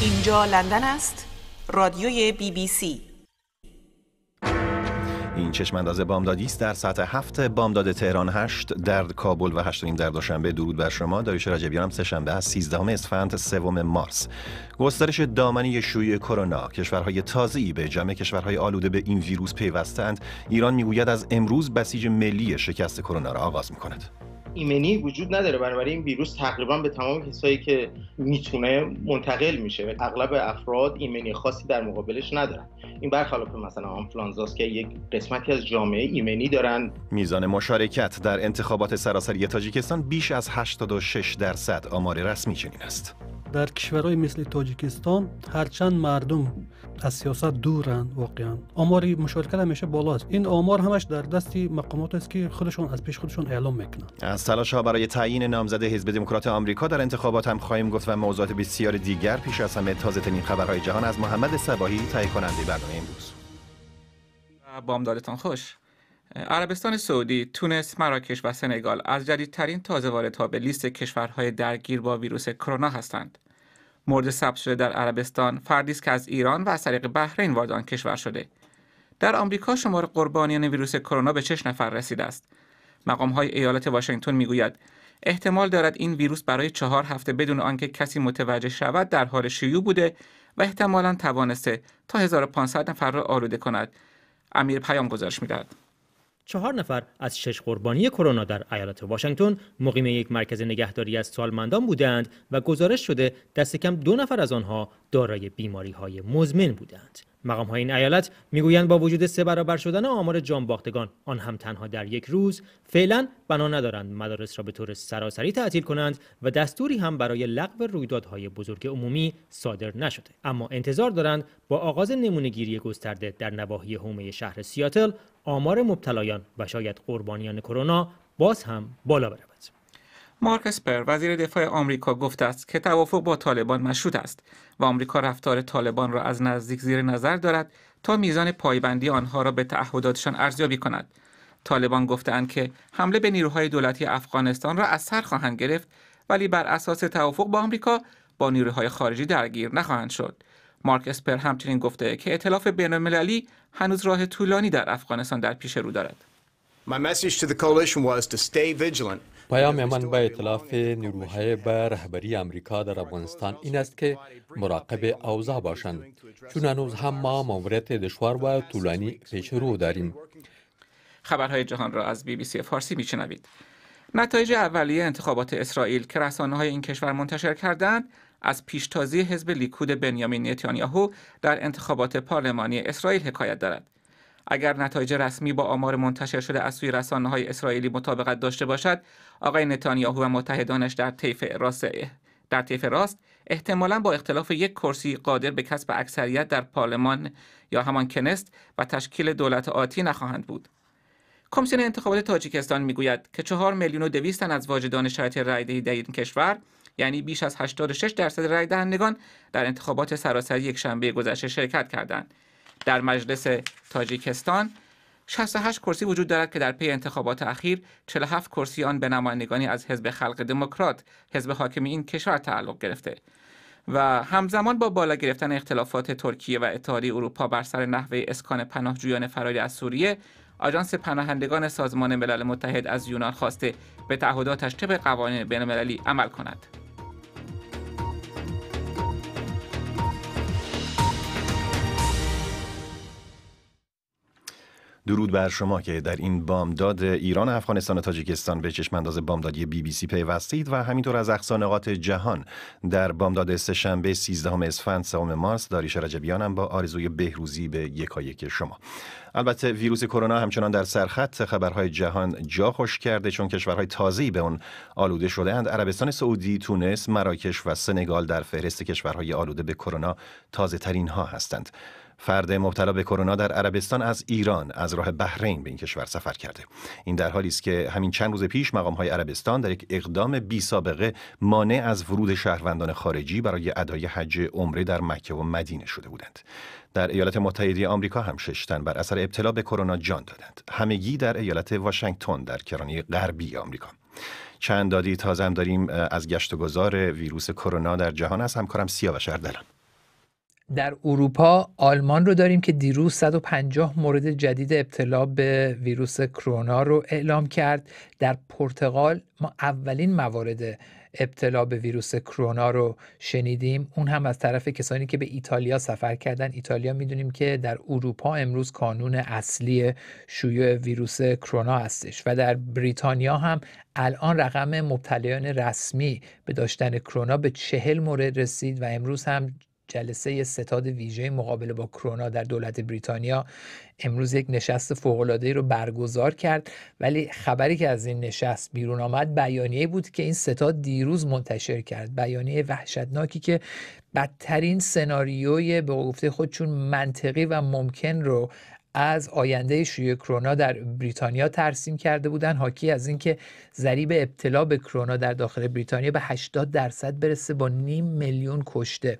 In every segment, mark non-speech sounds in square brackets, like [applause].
اینجا لندن است رادیوی بی بی سی این چشم انداز بامدادی است در ساعت هفت بامداد تهران هشت در کابل و هشت در دوشنبه درود بر شما داریوش رجبیان هم سه شنبه سیزده اسفند سوم مارس گسترش دامنه شیوع کرونا کشورهای ای به جمع کشورهای آلوده به این ویروس پیوستند ایران میگوید از امروز بسیج ملی شکست کرونا را آغاز می‌کند ایمنی وجود نداره بنابراین این ویروس تقریبا به تمام کسایی که میتونه منتقل میشه اغلب افراد ایمنی خاصی در مقابلش ندارن این برخلاف مثلا آنفلانزاست که یک قسمتی از جامعه ایمنی دارن میزان مشارکت در انتخابات سراسری تاجیکستان بیش از 86 درصد آمار رسمی چنین است در کشورهای مثل تاجیکستان هرچند مردم از سیاست دورند واقعا آماری مشارکت همیشه بالا است این آمار همش در دستی مقامات است که خودشون از پیش خودشون اعلام میکنند از تلاش ها برای تعیین نامزد حزب دموکرات آمریکا در انتخابات هم خواهیم گفت و موضوعات بسیار دیگر پیش از همه تازه ترین خبرهای جهان از محمد صباهی تهیه کننده برنامه امروز بامدادتان خوش عربستان سعودی، تونس، مراکش و سنگال از جدیدترین تازه واردها به لیست کشورهای درگیر با ویروس کرونا هستند. مورد ثبت شده در عربستان فردی است که از ایران و از طریق بحرین وارد آن کشور شده در آمریکا شمار قربانیان ویروس کرونا به چش نفر رسیده است مقام های ایالت واشنگتن میگوید احتمال دارد این ویروس برای چهار هفته بدون آنکه کسی متوجه شود در حال شیوع بوده و احتمالا توانسته تا 1500 نفر را آلوده کند امیر پیام گزارش میدهد چهار نفر از شش قربانی کرونا در ایالت واشنگتن مقیم یک مرکز نگهداری از سالمندان بودند و گزارش شده دست کم دو نفر از آنها دارای بیماری های مزمن بودند. مقام های این ایالت میگویند با وجود سه برابر شدن آمار جانباختگان آن هم تنها در یک روز فعلا بنا ندارند مدارس را به طور سراسری تعطیل کنند و دستوری هم برای لغو رویدادهای بزرگ عمومی صادر نشده اما انتظار دارند با آغاز نمونهگیری گسترده در نواحی حومه شهر سیاتل آمار مبتلایان و شاید قربانیان کرونا باز هم بالا برود مارک اسپر وزیر دفاع آمریکا گفته است که توافق با طالبان مشروط است و آمریکا رفتار طالبان را از نزدیک زیر نظر دارد تا میزان پایبندی آنها را به تعهداتشان ارزیابی کند طالبان گفتند که حمله به نیروهای دولتی افغانستان را از سر خواهند گرفت ولی بر اساس توافق با آمریکا با نیروهای خارجی درگیر نخواهند شد مارک اسپر همچنین گفته که اطلاف بین‌المللی هنوز راه طولانی در افغانستان در پیش رو دارد. پیام من به اطلاف نیروهای به رهبری امریکا در افغانستان این است که مراقب اوضاع باشند چون هنوز هم ما ماموریت دشوار و طولانی پیش رو داریم خبرهای جهان را از بی بی سی فارسی میشنوید نتایج اولیه انتخابات اسرائیل که رسانه های این کشور منتشر کردند از پیشتازی حزب لیکود بنیامین نتانیاهو در انتخابات پارلمانی اسرائیل حکایت دارد اگر نتایج رسمی با آمار منتشر شده از سوی رسانه های اسرائیلی مطابقت داشته باشد آقای نتانیاهو و متحدانش در طیف راست در طیف راست احتمالا با اختلاف یک کرسی قادر به کسب اکثریت در پارلمان یا همان کنست و تشکیل دولت آتی نخواهند بود. کمیسیون انتخابات تاجیکستان میگوید که چهار میلیون و دویست تن از واجدان شرایط دهی در این کشور یعنی بیش از 86 درصد رای دهندگان در انتخابات سراسری یک شنبه گذشته شرکت کردند. در مجلس تاجیکستان 68 کرسی وجود دارد که در پی انتخابات اخیر 47 کرسی آن به نمایندگانی از حزب خلق دموکرات حزب حاکم این کشور تعلق گرفته و همزمان با بالا گرفتن اختلافات ترکیه و اتحادیه اروپا بر سر نحوه اسکان پناهجویان فراری از سوریه آژانس پناهندگان سازمان ملل متحد از یونان خواسته به تعهداتش طبق قوانین بین‌المللی عمل کند درود بر شما که در این بامداد ایران، افغانستان و تاجیکستان به چشمانداز بامدادی بی بی سی پیوستید و همینطور از اقصا جهان در بامداد سهشنبه 13 اسفند 3 مارس داریش رجبیانم با آرزوی بهروزی به یکایک شما. البته ویروس کرونا همچنان در سرخط خبرهای جهان جا خوش کرده چون کشورهای تازه‌ای به اون آلوده شده اند عربستان سعودی، تونس، مراکش و سنگال در فهرست کشورهای آلوده به کرونا تازه ترین ها هستند. فرد مبتلا به کرونا در عربستان از ایران از راه بحرین به این کشور سفر کرده این در حالی است که همین چند روز پیش مقام های عربستان در یک اقدام بی سابقه مانع از ورود شهروندان خارجی برای ادای حج عمره در مکه و مدینه شده بودند در ایالات متحده آمریکا هم شش تن بر اثر ابتلا به کرونا جان دادند همگی در ایالت واشنگتن در کرانه غربی آمریکا چند دادی تازم داریم از گشت و گذار ویروس کرونا در جهان از همکارم سیاوش اردلان در اروپا آلمان رو داریم که دیروز 150 مورد جدید ابتلا به ویروس کرونا رو اعلام کرد در پرتغال ما اولین موارد ابتلا به ویروس کرونا رو شنیدیم اون هم از طرف کسانی که به ایتالیا سفر کردن ایتالیا میدونیم که در اروپا امروز کانون اصلی شیوع ویروس کرونا هستش و در بریتانیا هم الان رقم مبتلایان رسمی به داشتن کرونا به چهل مورد رسید و امروز هم جلسه ستاد ویژه مقابله با کرونا در دولت بریتانیا امروز یک نشست فوق‌العاده‌ای رو برگزار کرد ولی خبری که از این نشست بیرون آمد بیانیه بود که این ستاد دیروز منتشر کرد بیانیه وحشتناکی که بدترین سناریوی به گفته خودشون منطقی و ممکن رو از آینده شیوع کرونا در بریتانیا ترسیم کرده بودن حاکی از اینکه ضریب ابتلا به کرونا در داخل بریتانیا به 80 درصد برسه با نیم میلیون کشته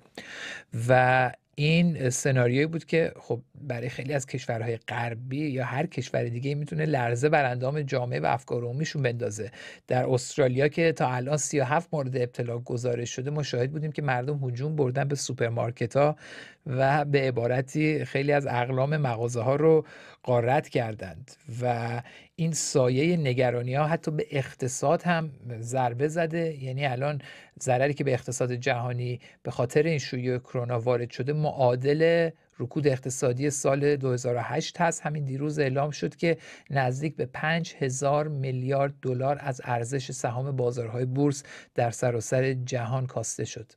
و این سناریویی بود که خب برای خیلی از کشورهای غربی یا هر کشور دیگه میتونه لرزه بر اندام جامعه و افکار عمومیشون بندازه در استرالیا که تا الان 37 مورد ابتلا گزارش شده ما شاهد بودیم که مردم هجوم بردن به سوپرمارکت ها و به عبارتی خیلی از اقلام مغازه ها رو قارت کردند و این سایه نگرانی ها حتی به اقتصاد هم ضربه زده یعنی الان ضرری که به اقتصاد جهانی به خاطر این شیوع کرونا وارد شده معادل رکود اقتصادی سال 2008 هست همین دیروز اعلام شد که نزدیک به 5000 میلیارد دلار از ارزش سهام بازارهای بورس در سراسر جهان کاسته شد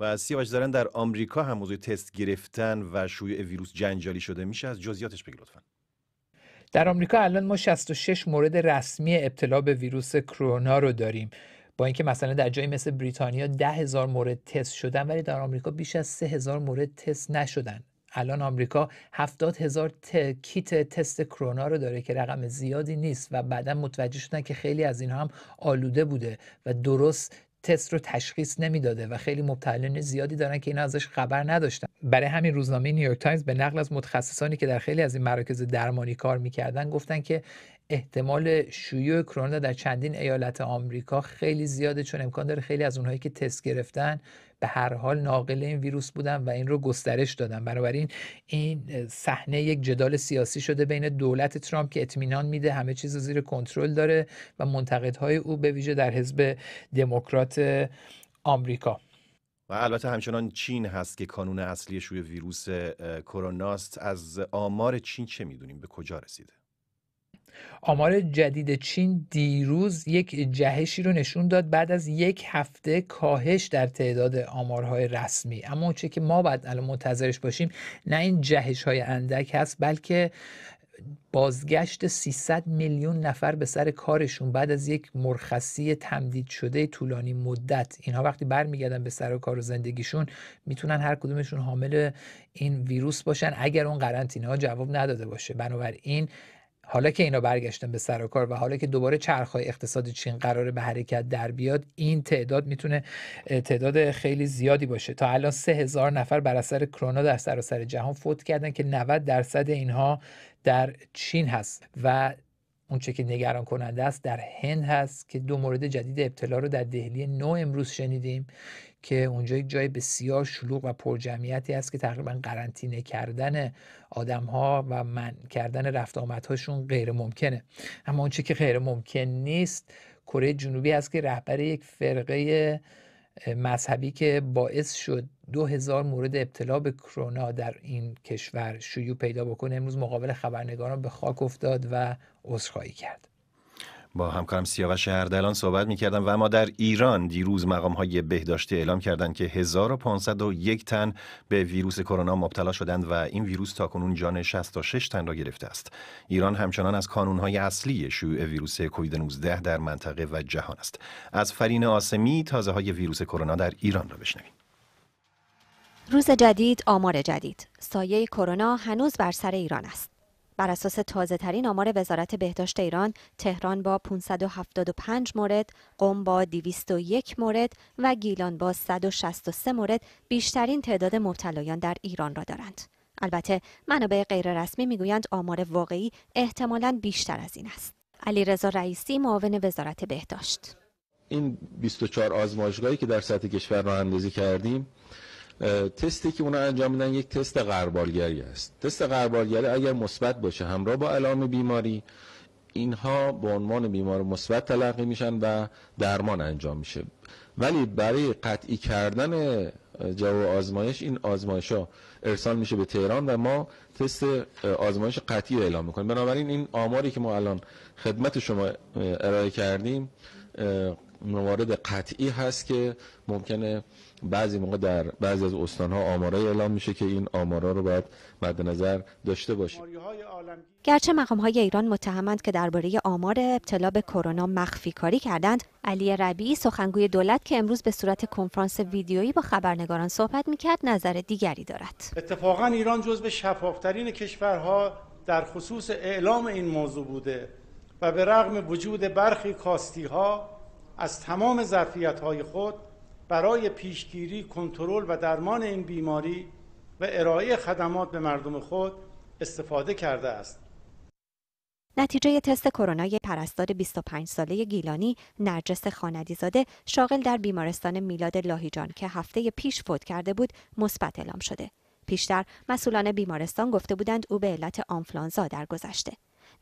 و سیاوش دارن در آمریکا هم موضوع تست گرفتن و شیوع ویروس جنجالی شده میشه از جزئیاتش بگی لطفا در آمریکا الان ما 66 مورد رسمی ابتلا به ویروس کرونا رو داریم با اینکه مثلا در جایی مثل بریتانیا ده هزار مورد تست شدن ولی در آمریکا بیش از سه هزار مورد تست نشدن الان آمریکا هفتاد هزار ت... کیت تست کرونا رو داره که رقم زیادی نیست و بعدا متوجه شدن که خیلی از اینها هم آلوده بوده و درست تست رو تشخیص نمیداده و خیلی مبتلین زیادی دارن که این ازش خبر نداشتن برای همین روزنامه نیویورک تایمز به نقل از متخصصانی که در خیلی از این مراکز درمانی کار میکردن گفتن که احتمال شیوع کرونا در چندین ایالت آمریکا خیلی زیاده چون امکان داره خیلی از اونهایی که تست گرفتن به هر حال ناقل این ویروس بودن و این رو گسترش دادن بنابراین این صحنه یک جدال سیاسی شده بین دولت ترامپ که اطمینان میده همه چیز رو زیر کنترل داره و منتقدهای او به ویژه در حزب دموکرات آمریکا و البته همچنان چین هست که کانون اصلی شوی ویروس کروناست از آمار چین چه میدونیم به کجا رسیده آمار جدید چین دیروز یک جهشی رو نشون داد بعد از یک هفته کاهش در تعداد آمارهای رسمی اما چه که ما باید الان منتظرش باشیم نه این جهش های اندک هست بلکه بازگشت 300 میلیون نفر به سر کارشون بعد از یک مرخصی تمدید شده طولانی مدت اینها وقتی برمیگردن به سر و کار و زندگیشون میتونن هر کدومشون حامل این ویروس باشن اگر اون قرنطینه ها جواب نداده باشه بنابراین حالا که اینا برگشتن به سر و کار و حالا که دوباره چرخهای اقتصاد چین قراره به حرکت در بیاد این تعداد میتونه تعداد خیلی زیادی باشه تا الان سه هزار نفر بر اثر کرونا در سراسر سر جهان فوت کردن که 90 درصد اینها در چین هست و اونچه که نگران کننده است در هند هست که دو مورد جدید ابتلا رو در دهلی نو امروز شنیدیم که اونجا یک جای بسیار شلوغ و پرجمعیتی است که تقریبا قرنطینه کردن آدم ها و من کردن رفت هاشون غیر ممکنه اما آنچه که غیر ممکن نیست کره جنوبی است که رهبر یک فرقه مذهبی که باعث شد دو هزار مورد ابتلا به کرونا در این کشور شیوع پیدا بکنه امروز مقابل خبرنگاران به خاک افتاد و عذرخواهی کرد با همکارم سیاوش اردلان صحبت میکردم و ما در ایران دیروز مقام های بهداشتی اعلام کردند که 1501 تن به ویروس کرونا مبتلا شدند و این ویروس تاکنون جان 66 تن را گرفته است ایران همچنان از کانون های اصلی شیوع ویروس کووید 19 در منطقه و جهان است از فرین آسمی تازه های ویروس کرونا در ایران را بشنویم روز جدید آمار جدید سایه کرونا هنوز بر سر ایران است بر اساس تازه ترین آمار وزارت بهداشت ایران تهران با 575 مورد، قم با 201 مورد و گیلان با 163 مورد بیشترین تعداد مبتلایان در ایران را دارند. البته منابع غیررسمی میگویند آمار واقعی احتمالاً بیشتر از این است. علیرضا رئیسی معاون وزارت بهداشت این 24 آزمایشگاهی که در سطح کشور راه اندازی کردیم تستی که اونا انجام میدن یک تست غربالگری است تست غربالگری اگر مثبت باشه همراه با علائم بیماری اینها به عنوان بیمار مثبت تلقی میشن و درمان انجام میشه ولی برای قطعی کردن جواب آزمایش این آزمایش ها ارسال میشه به تهران و ما تست آزمایش قطعی رو اعلام میکنیم بنابراین این آماری که ما الان خدمت شما ارائه کردیم موارد قطعی هست که ممکنه بعضی موقع در بعضی از استانها آمارای اعلام میشه که این آمارا رو باید مد نظر داشته باشیم گرچه مقام های ایران متهمند که درباره آمار ابتلا به کرونا مخفی کاری کردند علی ربیعی سخنگوی دولت که امروز به صورت کنفرانس ویدیویی با خبرنگاران صحبت میکرد نظر دیگری دارد اتفاقا ایران جزو شفافترین کشورها در خصوص اعلام این موضوع بوده و به رغم وجود برخی کاستی ها از تمام ظرفیت های خود برای پیشگیری، کنترل و درمان این بیماری و ارائه خدمات به مردم خود استفاده کرده است. نتیجه تست کرونا پرستار 25 ساله گیلانی نرجس خاندیزاده شاغل در بیمارستان میلاد لاهیجان که هفته پیش فوت کرده بود مثبت اعلام شده. پیشتر مسئولان بیمارستان گفته بودند او به علت آنفلانزا درگذشته.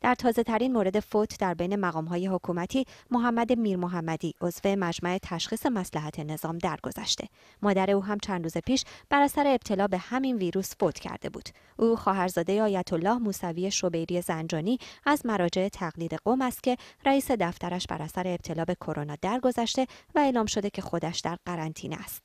در تازه ترین مورد فوت در بین مقام های حکومتی محمد میر محمدی عضو مجمع تشخیص مسلحت نظام درگذشته مادر او هم چند روز پیش بر اثر ابتلا به همین ویروس فوت کرده بود او خواهرزاده آیت الله موسوی شبیری زنجانی از مراجع تقلید قوم است که رئیس دفترش بر اثر ابتلا به کرونا درگذشته و اعلام شده که خودش در قرنطینه است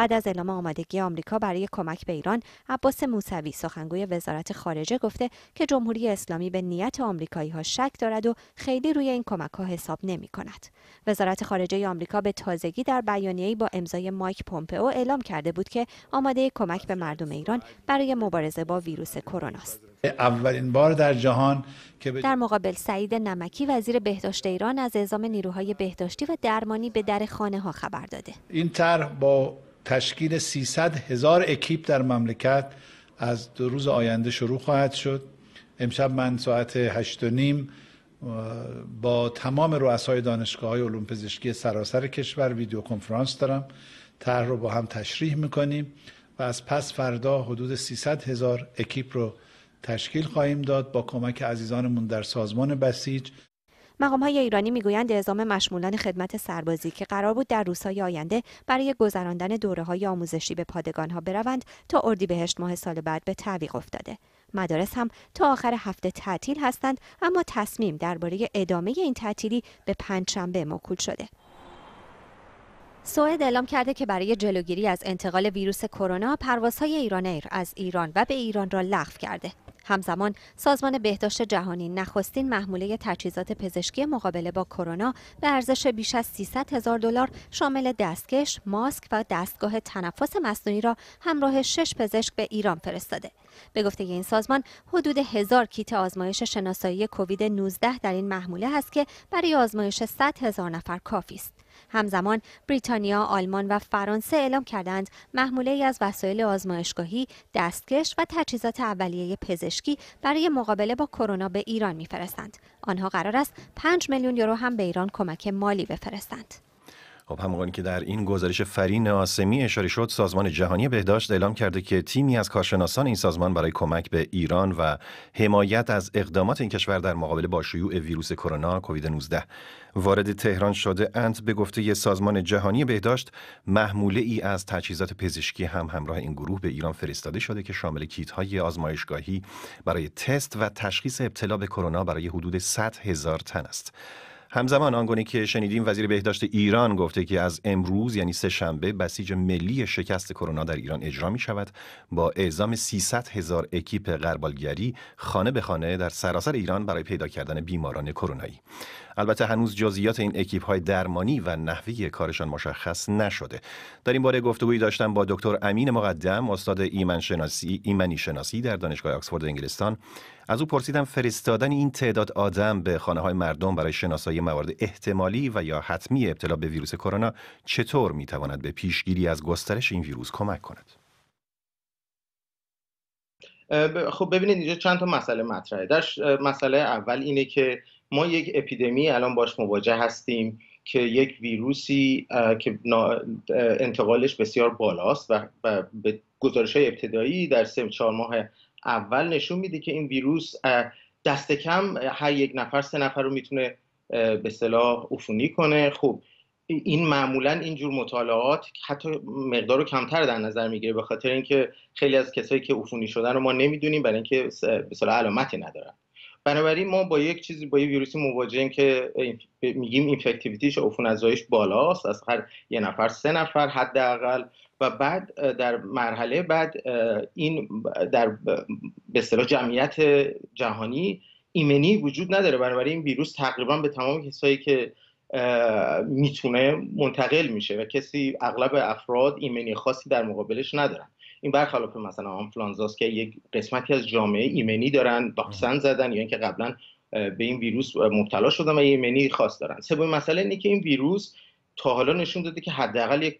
بعد از اعلام آمادگی آمریکا برای کمک به ایران عباس موسوی سخنگوی وزارت خارجه گفته که جمهوری اسلامی به نیت آمریکایی ها شک دارد و خیلی روی این کمک ها حساب نمی کند. وزارت خارجه آمریکا به تازگی در بیانیه‌ای با امضای مایک پومپئو اعلام کرده بود که آماده کمک به مردم ایران برای مبارزه با ویروس کرونا است. اولین بار در جهان که در مقابل سعید نمکی وزیر بهداشت ایران از اعزام نیروهای بهداشتی و درمانی به در خانه ها خبر داده. این طرح با تشکیل 300 هزار اکیپ در مملکت از دو روز آینده شروع خواهد شد امشب من ساعت هشت و نیم با تمام رؤسای دانشگاه های علوم پزشکی سراسر کشور ویدیو کنفرانس دارم طرح رو با هم تشریح میکنیم و از پس فردا حدود 300 هزار اکیپ رو تشکیل خواهیم داد با کمک عزیزانمون در سازمان بسیج مقام های ایرانی میگویند اعزام مشمولان خدمت سربازی که قرار بود در روزهای آینده برای گذراندن دوره های آموزشی به پادگان ها بروند تا اردیبهشت ماه سال بعد به تعویق افتاده مدارس هم تا آخر هفته تعطیل هستند اما تصمیم درباره ادامه این تعطیلی به پنجشنبه موکول شده سوئد اعلام کرده که برای جلوگیری از انتقال ویروس کرونا پروازهای ایران ایر از ایران و به ایران را لغو کرده همزمان سازمان بهداشت جهانی نخستین محموله تجهیزات پزشکی مقابله با کرونا به ارزش بیش از 300 هزار دلار شامل دستکش، ماسک و دستگاه تنفس مصنوعی را همراه شش پزشک به ایران فرستاده. به گفته این سازمان حدود هزار کیت آزمایش شناسایی کووید 19 در این محموله است که برای آزمایش 100 هزار نفر کافی است. همزمان بریتانیا، آلمان و فرانسه اعلام کردند محموله ای از وسایل آزمایشگاهی، دستکش و تجهیزات اولیه پزشکی برای مقابله با کرونا به ایران میفرستند. آنها قرار است 5 میلیون یورو هم به ایران کمک مالی بفرستند. خب همونگانی که در این گزارش فرین آسمی اشاره شد سازمان جهانی بهداشت اعلام کرده که تیمی از کارشناسان این سازمان برای کمک به ایران و حمایت از اقدامات این کشور در مقابله با شیوع ویروس کرونا کووید 19 وارد تهران شده اند به گفته سازمان جهانی بهداشت محموله ای از تجهیزات پزشکی هم همراه این گروه به ایران فرستاده شده که شامل کیت های آزمایشگاهی برای تست و تشخیص ابتلا به کرونا برای حدود 100 هزار تن است همزمان آنگونه که شنیدیم وزیر بهداشت ایران گفته که از امروز یعنی سه شنبه بسیج ملی شکست کرونا در ایران اجرا می شود با اعزام 300 هزار اکیپ غربالگری خانه به خانه در سراسر ایران برای پیدا کردن بیماران کرونایی البته هنوز جزئیات این اکیپ های درمانی و نحوه کارشان مشخص نشده در این باره گفتگویی داشتم با دکتر امین مقدم استاد ایمن شناسی ایمنی شناسی در دانشگاه آکسفورد انگلستان از او پرسیدم فرستادن این تعداد آدم به خانه های مردم برای شناسایی موارد احتمالی و یا حتمی ابتلا به ویروس کرونا چطور می تواند به پیشگیری از گسترش این ویروس کمک کند؟ خب ببینید اینجا چند تا مسئله مطرحه. در مسئله اول اینه که ما یک اپیدمی الان باش مواجه هستیم که یک ویروسی که انتقالش بسیار بالاست و به گزارش های ابتدایی در سه چهار ماه اول نشون میده که این ویروس دست کم هر یک نفر سه نفر رو میتونه به صلاح افونی کنه خب این معمولا اینجور مطالعات حتی مقدار رو کمتر در نظر میگیره به خاطر اینکه خیلی از کسایی که عفونی شدن رو ما نمیدونیم برای اینکه به صلاح علامتی ندارن بنابراین ما با یک چیزی با یه ویروسی مواجهیم که میگیم اینفکتیویتیش عفون بالاست از هر یه نفر سه نفر حداقل و بعد در مرحله بعد این در به اصطلاح جمعیت جهانی ایمنی وجود نداره بنابراین این ویروس تقریبا به تمام کسایی که میتونه منتقل میشه و کسی اغلب افراد ایمنی خاصی در مقابلش ندارن این برخلاف مثلا آنفلانزاست که یک قسمتی از جامعه ایمنی دارن واکسن زدن یا اینکه قبلا به این ویروس مبتلا شدن و ایمنی خاص دارن سومین مسئله اینه که این ویروس تا حالا نشون داده که حداقل یک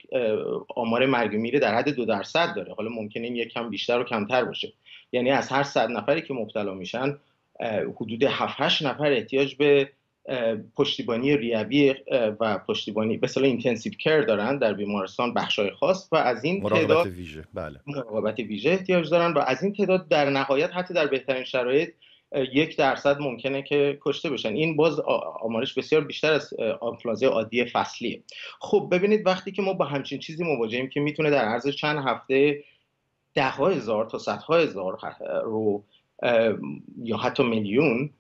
آمار مرگ میره در حد دو درصد داره حالا ممکنه این یک کم بیشتر و کمتر باشه یعنی از هر صد نفری که مبتلا میشن حدود 7 نفر احتیاج به پشتیبانی ریوی و پشتیبانی به اصطلاح اینتنسیو کر دارن در بیمارستان بخشای خاص و از این تعداد ویژه بله مراقبت ویژه احتیاج دارن و از این تعداد در نهایت حتی در بهترین شرایط یک درصد ممکنه که کشته بشن این باز آمارش بسیار بیشتر از آنفلانزای عادی فصلیه خب ببینید وقتی که ما با همچین چیزی مواجهیم که میتونه در عرض چند هفته ده هزار تا صدها هزار رو یا حتی میلیون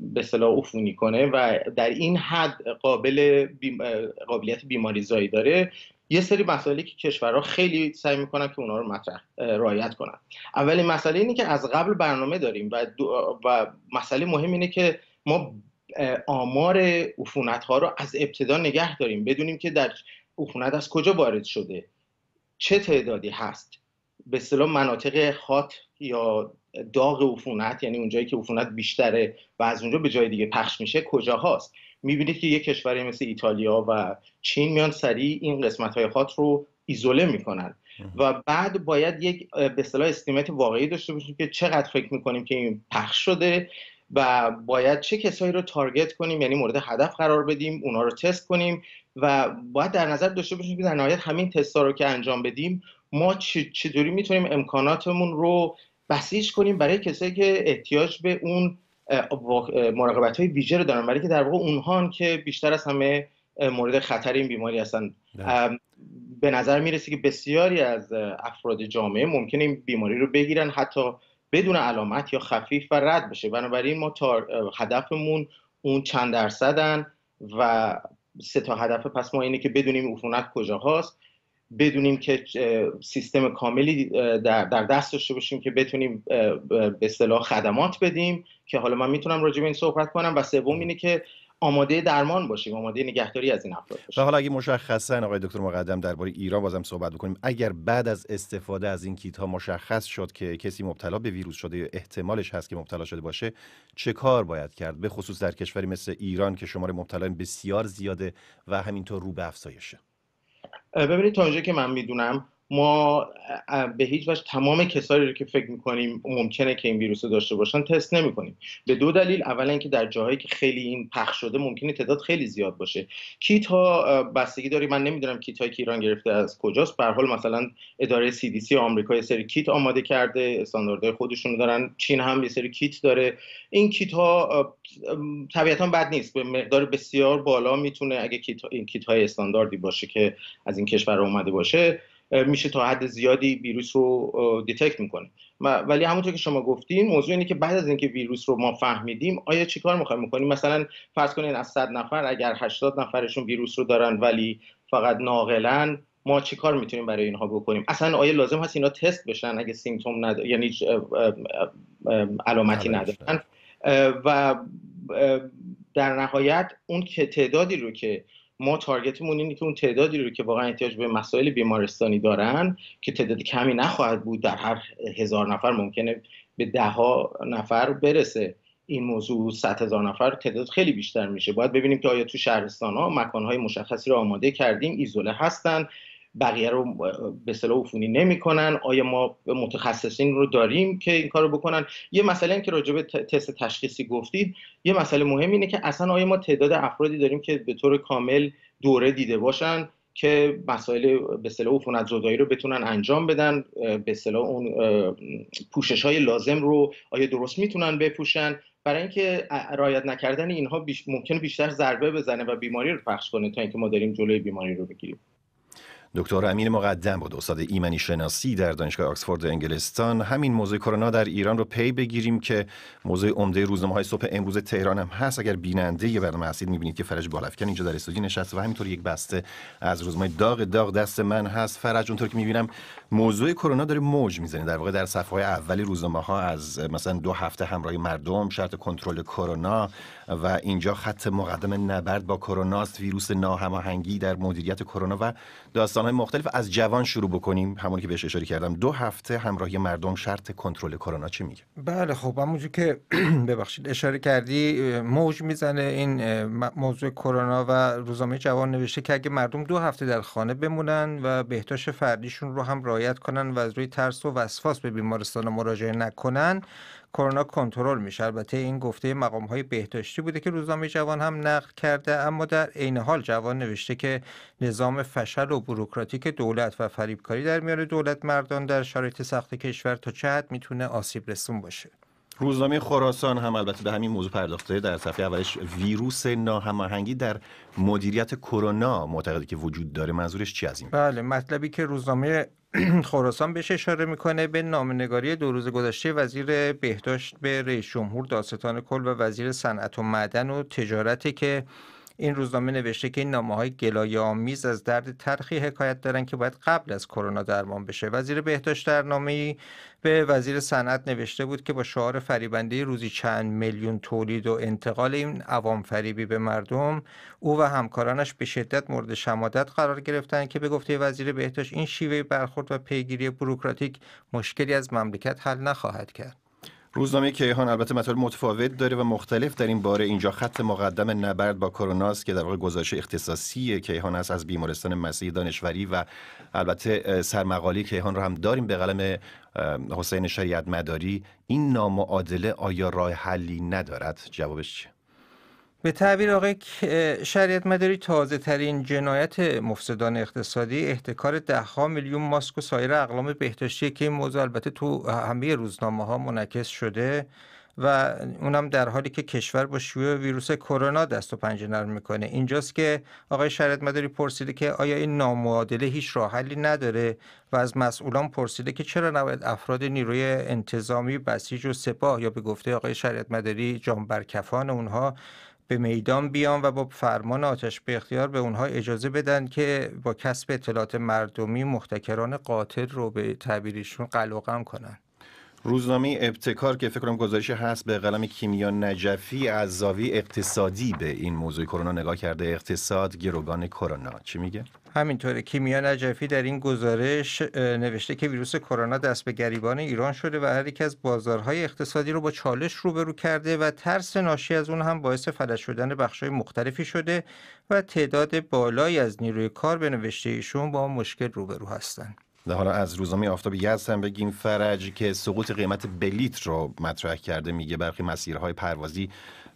به صلاح افونی کنه و در این حد قابل قابلیت بیماری زایی داره یه سری مسائلی که کشورها خیلی سعی میکنن که اونا رو مطرح رعایت کنن اولین مسئله اینه که از قبل برنامه داریم و, و مسئله مهم اینه که ما آمار عفونت ها رو از ابتدا نگه داریم بدونیم که در عفونت از کجا وارد شده چه تعدادی هست به صلاح مناطق خاط یا داغ عفونت یعنی اونجایی که عفونت بیشتره و از اونجا به جای دیگه پخش میشه کجا هاست میبینید که یه کشوری مثل ایتالیا و چین میان سریع این قسمت های خاط رو ایزوله میکنن و بعد باید یک به اصطلاح استیمیت واقعی داشته باشیم که چقدر فکر میکنیم که این پخش شده و باید چه کسایی رو تارگت کنیم یعنی مورد هدف قرار بدیم اونا رو تست کنیم و باید در نظر داشته باشیم که در نهایت همین تستا رو که انجام بدیم ما چطوری میتونیم امکاناتمون رو بسیج کنیم برای کسایی که احتیاج به اون مراقبت های ویژه رو دارن برای که در واقع اونها که بیشتر از همه مورد خطر این بیماری هستن بله. به نظر میرسه که بسیاری از افراد جامعه ممکنه این بیماری رو بگیرن حتی بدون علامت یا خفیف و رد بشه بنابراین ما هدفمون اون چند درصدن و سه تا هدف پس ما اینه که بدونیم عفونت کجا هست بدونیم که سیستم کاملی در, دست داشته باشیم که بتونیم به اصطلاح خدمات بدیم که حالا من میتونم راجع به این صحبت کنم و سوم اینه که آماده درمان باشیم آماده نگهداری از این افراد باشیم و حالا اگه مشخصا آقای دکتر مقدم درباره ایران بازم صحبت بکنیم اگر بعد از استفاده از این کیت ها مشخص شد که کسی مبتلا به ویروس شده یا احتمالش هست که مبتلا شده باشه چه کار باید کرد به خصوص در کشوری مثل ایران که شمار مبتلایان بسیار زیاده و همینطور رو به افزایشه ببینید تا اینجا که من میدونم ما به هیچ وجه تمام کسایی رو که فکر میکنیم ممکنه که این ویروس رو داشته باشن تست نمیکنیم به دو دلیل اولا اینکه در جاهایی که خیلی این پخش شده ممکنه تعداد خیلی زیاد باشه کیت ها بستگی داری من نمیدونم کیت هایی که ایران گرفته از کجاست به حال مثلا اداره CDC آمریکا یه سری کیت آماده کرده استانداردهای خودشون دارن چین هم یه سری کیت داره این کیت ها طبیعتا بد نیست به مقدار بسیار بالا میتونه اگه این کیت های استانداردی باشه که از این کشور اومده باشه میشه تا حد زیادی ویروس رو دیتکت میکنه ولی همونطور که شما گفتین موضوع اینه که بعد از اینکه ویروس رو ما فهمیدیم آیا چیکار میخوایم بکنیم مثلا فرض کنین از 100 نفر اگر 80 نفرشون ویروس رو دارن ولی فقط ناقلن ما چیکار میتونیم برای اینها بکنیم اصلا آیا لازم هست اینا تست بشن اگه سیمتوم ند... یعنی علامتی ندارن و در نهایت اون که تعدادی رو که ما تارگتمون اینه که اون تعدادی رو که واقعا احتیاج به مسائل بیمارستانی دارن که تعداد کمی نخواهد بود در هر هزار نفر ممکنه به ها نفر برسه این موضوع 100 هزار نفر تعداد خیلی بیشتر میشه باید ببینیم که آیا تو شهرستان ها مکان های مشخصی رو آماده کردیم ایزوله هستن بقیه رو به اصطلاح عفونی نمیکنن آیا ما متخصصین رو داریم که این کارو بکنن یه مسئله این که راجع به تست تشخیصی گفتید یه مسئله مهم اینه که اصلا آیا ما تعداد افرادی داریم که به طور کامل دوره دیده باشن که مسائل به اصطلاح عفونت زدایی رو بتونن انجام بدن به اصطلاح اون پوشش های لازم رو آیا درست میتونن بپوشن برای اینکه رعایت نکردن اینها بیش ممکنه بیشتر ضربه بزنه و بیماری رو پخش کنه تا اینکه ما داریم جلوی بیماری رو بگیریم دکتر امین مقدم بود استاد ایمنی شناسی در دانشگاه آکسفورد انگلستان همین موضوع کرونا در ایران رو پی بگیریم که موضوع عمده روزنامه های صبح امروز تهران هم هست اگر بیننده یه برنامه هستید میبینید که فرج بالافکن اینجا در استودیو نشسته و همینطور یک بسته از روزنامه داغ داغ دست من هست فرج اونطور که میبینم موضوع کرونا داره موج میزنه در واقع در صفحه های اول روزنامه ها از مثلا دو هفته همراهی مردم شرط کنترل کرونا و اینجا خط مقدم نبرد با کرونا ویروس ناهماهنگی در مدیریت کرونا و داستانهای مختلف از جوان شروع بکنیم همون که بهش اشاره کردم دو هفته همراهی مردم شرط کنترل کرونا چی میگه بله خب همونجور که [clears throat] ببخشید اشاره کردی موج میزنه این موضوع کرونا و روزنامه جوان نوشته که اگه مردم دو هفته در خانه بمونن و بهداشت فردیشون رو هم رعایت کنن و از روی ترس و وسواس به بیمارستان مراجعه نکنن کرونا کنترل میشه البته این گفته مقام های بهداشتی بوده که روزنامه جوان هم نقل کرده اما در عین حال جوان نوشته که نظام فشل و بروکراتیک دولت و فریبکاری در میان دولت مردان در شرایط سخت کشور تا چه حد میتونه آسیب رسون باشه روزنامه خراسان هم البته به همین موضوع پرداخته در صفحه اولش ویروس ناهماهنگی در مدیریت کرونا معتقده که وجود داره منظورش چی از این بله مطلبی که روزنامه [clears throat] خراسان بهش اشاره میکنه به نامنگاری دو روز گذشته وزیر بهداشت به رئیس جمهور داستان کل و وزیر صنعت و معدن و تجارتی که این روزنامه نوشته که این نامه های گلایه آمیز از درد ترخی حکایت دارند که باید قبل از کرونا درمان بشه وزیر بهداشت در نامه به وزیر صنعت نوشته بود که با شعار فریبنده روزی چند میلیون تولید و انتقال این عوام فریبی به مردم او و همکارانش به شدت مورد شمادت قرار گرفتن که به گفته وزیر بهداشت این شیوه برخورد و پیگیری بروکراتیک مشکلی از مملکت حل نخواهد کرد روزنامه کیهان البته مطالب متفاوت داره و مختلف در این باره اینجا خط مقدم نبرد با کرونا است که در واقع گزارش اختصاصی کیهان است از بیمارستان مسیح دانشوری و البته سرمقاله کیهان رو هم داریم به قلم حسین شریعت مداری این نامعادله آیا راه حلی ندارد جوابش چیه به تعبیر آقای شریعت مداری تازه ترین جنایت مفسدان اقتصادی احتکار دهها میلیون ماسک و سایر اقلام بهداشتی که این موضوع البته تو همه روزنامه ها منعکس شده و اونم در حالی که کشور با شیوع ویروس کرونا دست و پنجه نرم میکنه اینجاست که آقای شریعت مداری پرسیده که آیا این نامعادله هیچ راه حلی نداره و از مسئولان پرسیده که چرا نباید افراد نیروی انتظامی بسیج و سپاه یا به گفته آقای شریعت مداری جانبرکفان اونها به میدان بیان و با فرمان آتش به اختیار به اونها اجازه بدن که با کسب اطلاعات مردمی مختکران قاتل رو به تعبیرشون قلقم کنن روزنامه ابتکار که فکر کنم گزارش هست به قلم کیمیا نجفی از زاویه اقتصادی به این موضوع کرونا نگاه کرده اقتصاد گروگان کرونا چی میگه همینطوره کیمیا نجفی در این گزارش نوشته که ویروس کرونا دست به گریبان ایران شده و هر یک از بازارهای اقتصادی رو با چالش روبرو کرده و ترس ناشی از اون هم باعث فلج شدن بخشهای مختلفی شده و تعداد بالایی از نیروی کار به نوشته ایشون با مشکل روبرو هستند. حالا از روزنامه آفتاب یزد هم بگیم فرج که سقوط قیمت بلیت رو مطرح کرده میگه برخی مسیرهای پروازی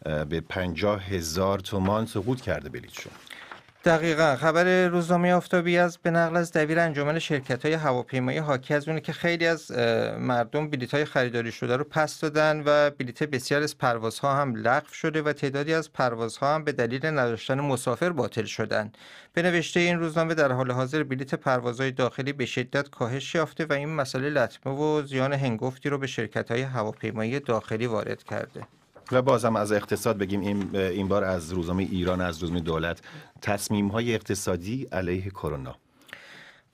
به پنجاه هزار تومان سقوط کرده بلیت شد دقیقا خبر روزنامه آفتابی از به نقل از دبیر انجمن شرکت های هواپیمایی حاکی از اونه که خیلی از مردم بلیت های خریداری شده رو پس دادن و بلیت بسیار از پروازها هم لغو شده و تعدادی از پروازها هم به دلیل نداشتن مسافر باطل شدن به نوشته این روزنامه در حال حاضر بلیت پروازهای داخلی به شدت کاهش یافته و این مسئله لطمه و زیان هنگفتی رو به شرکت های هواپیمایی داخلی وارد کرده و بازم از اقتصاد بگیم این, این بار از روزنامه ایران از روزنامه دولت تصمیم های اقتصادی علیه کرونا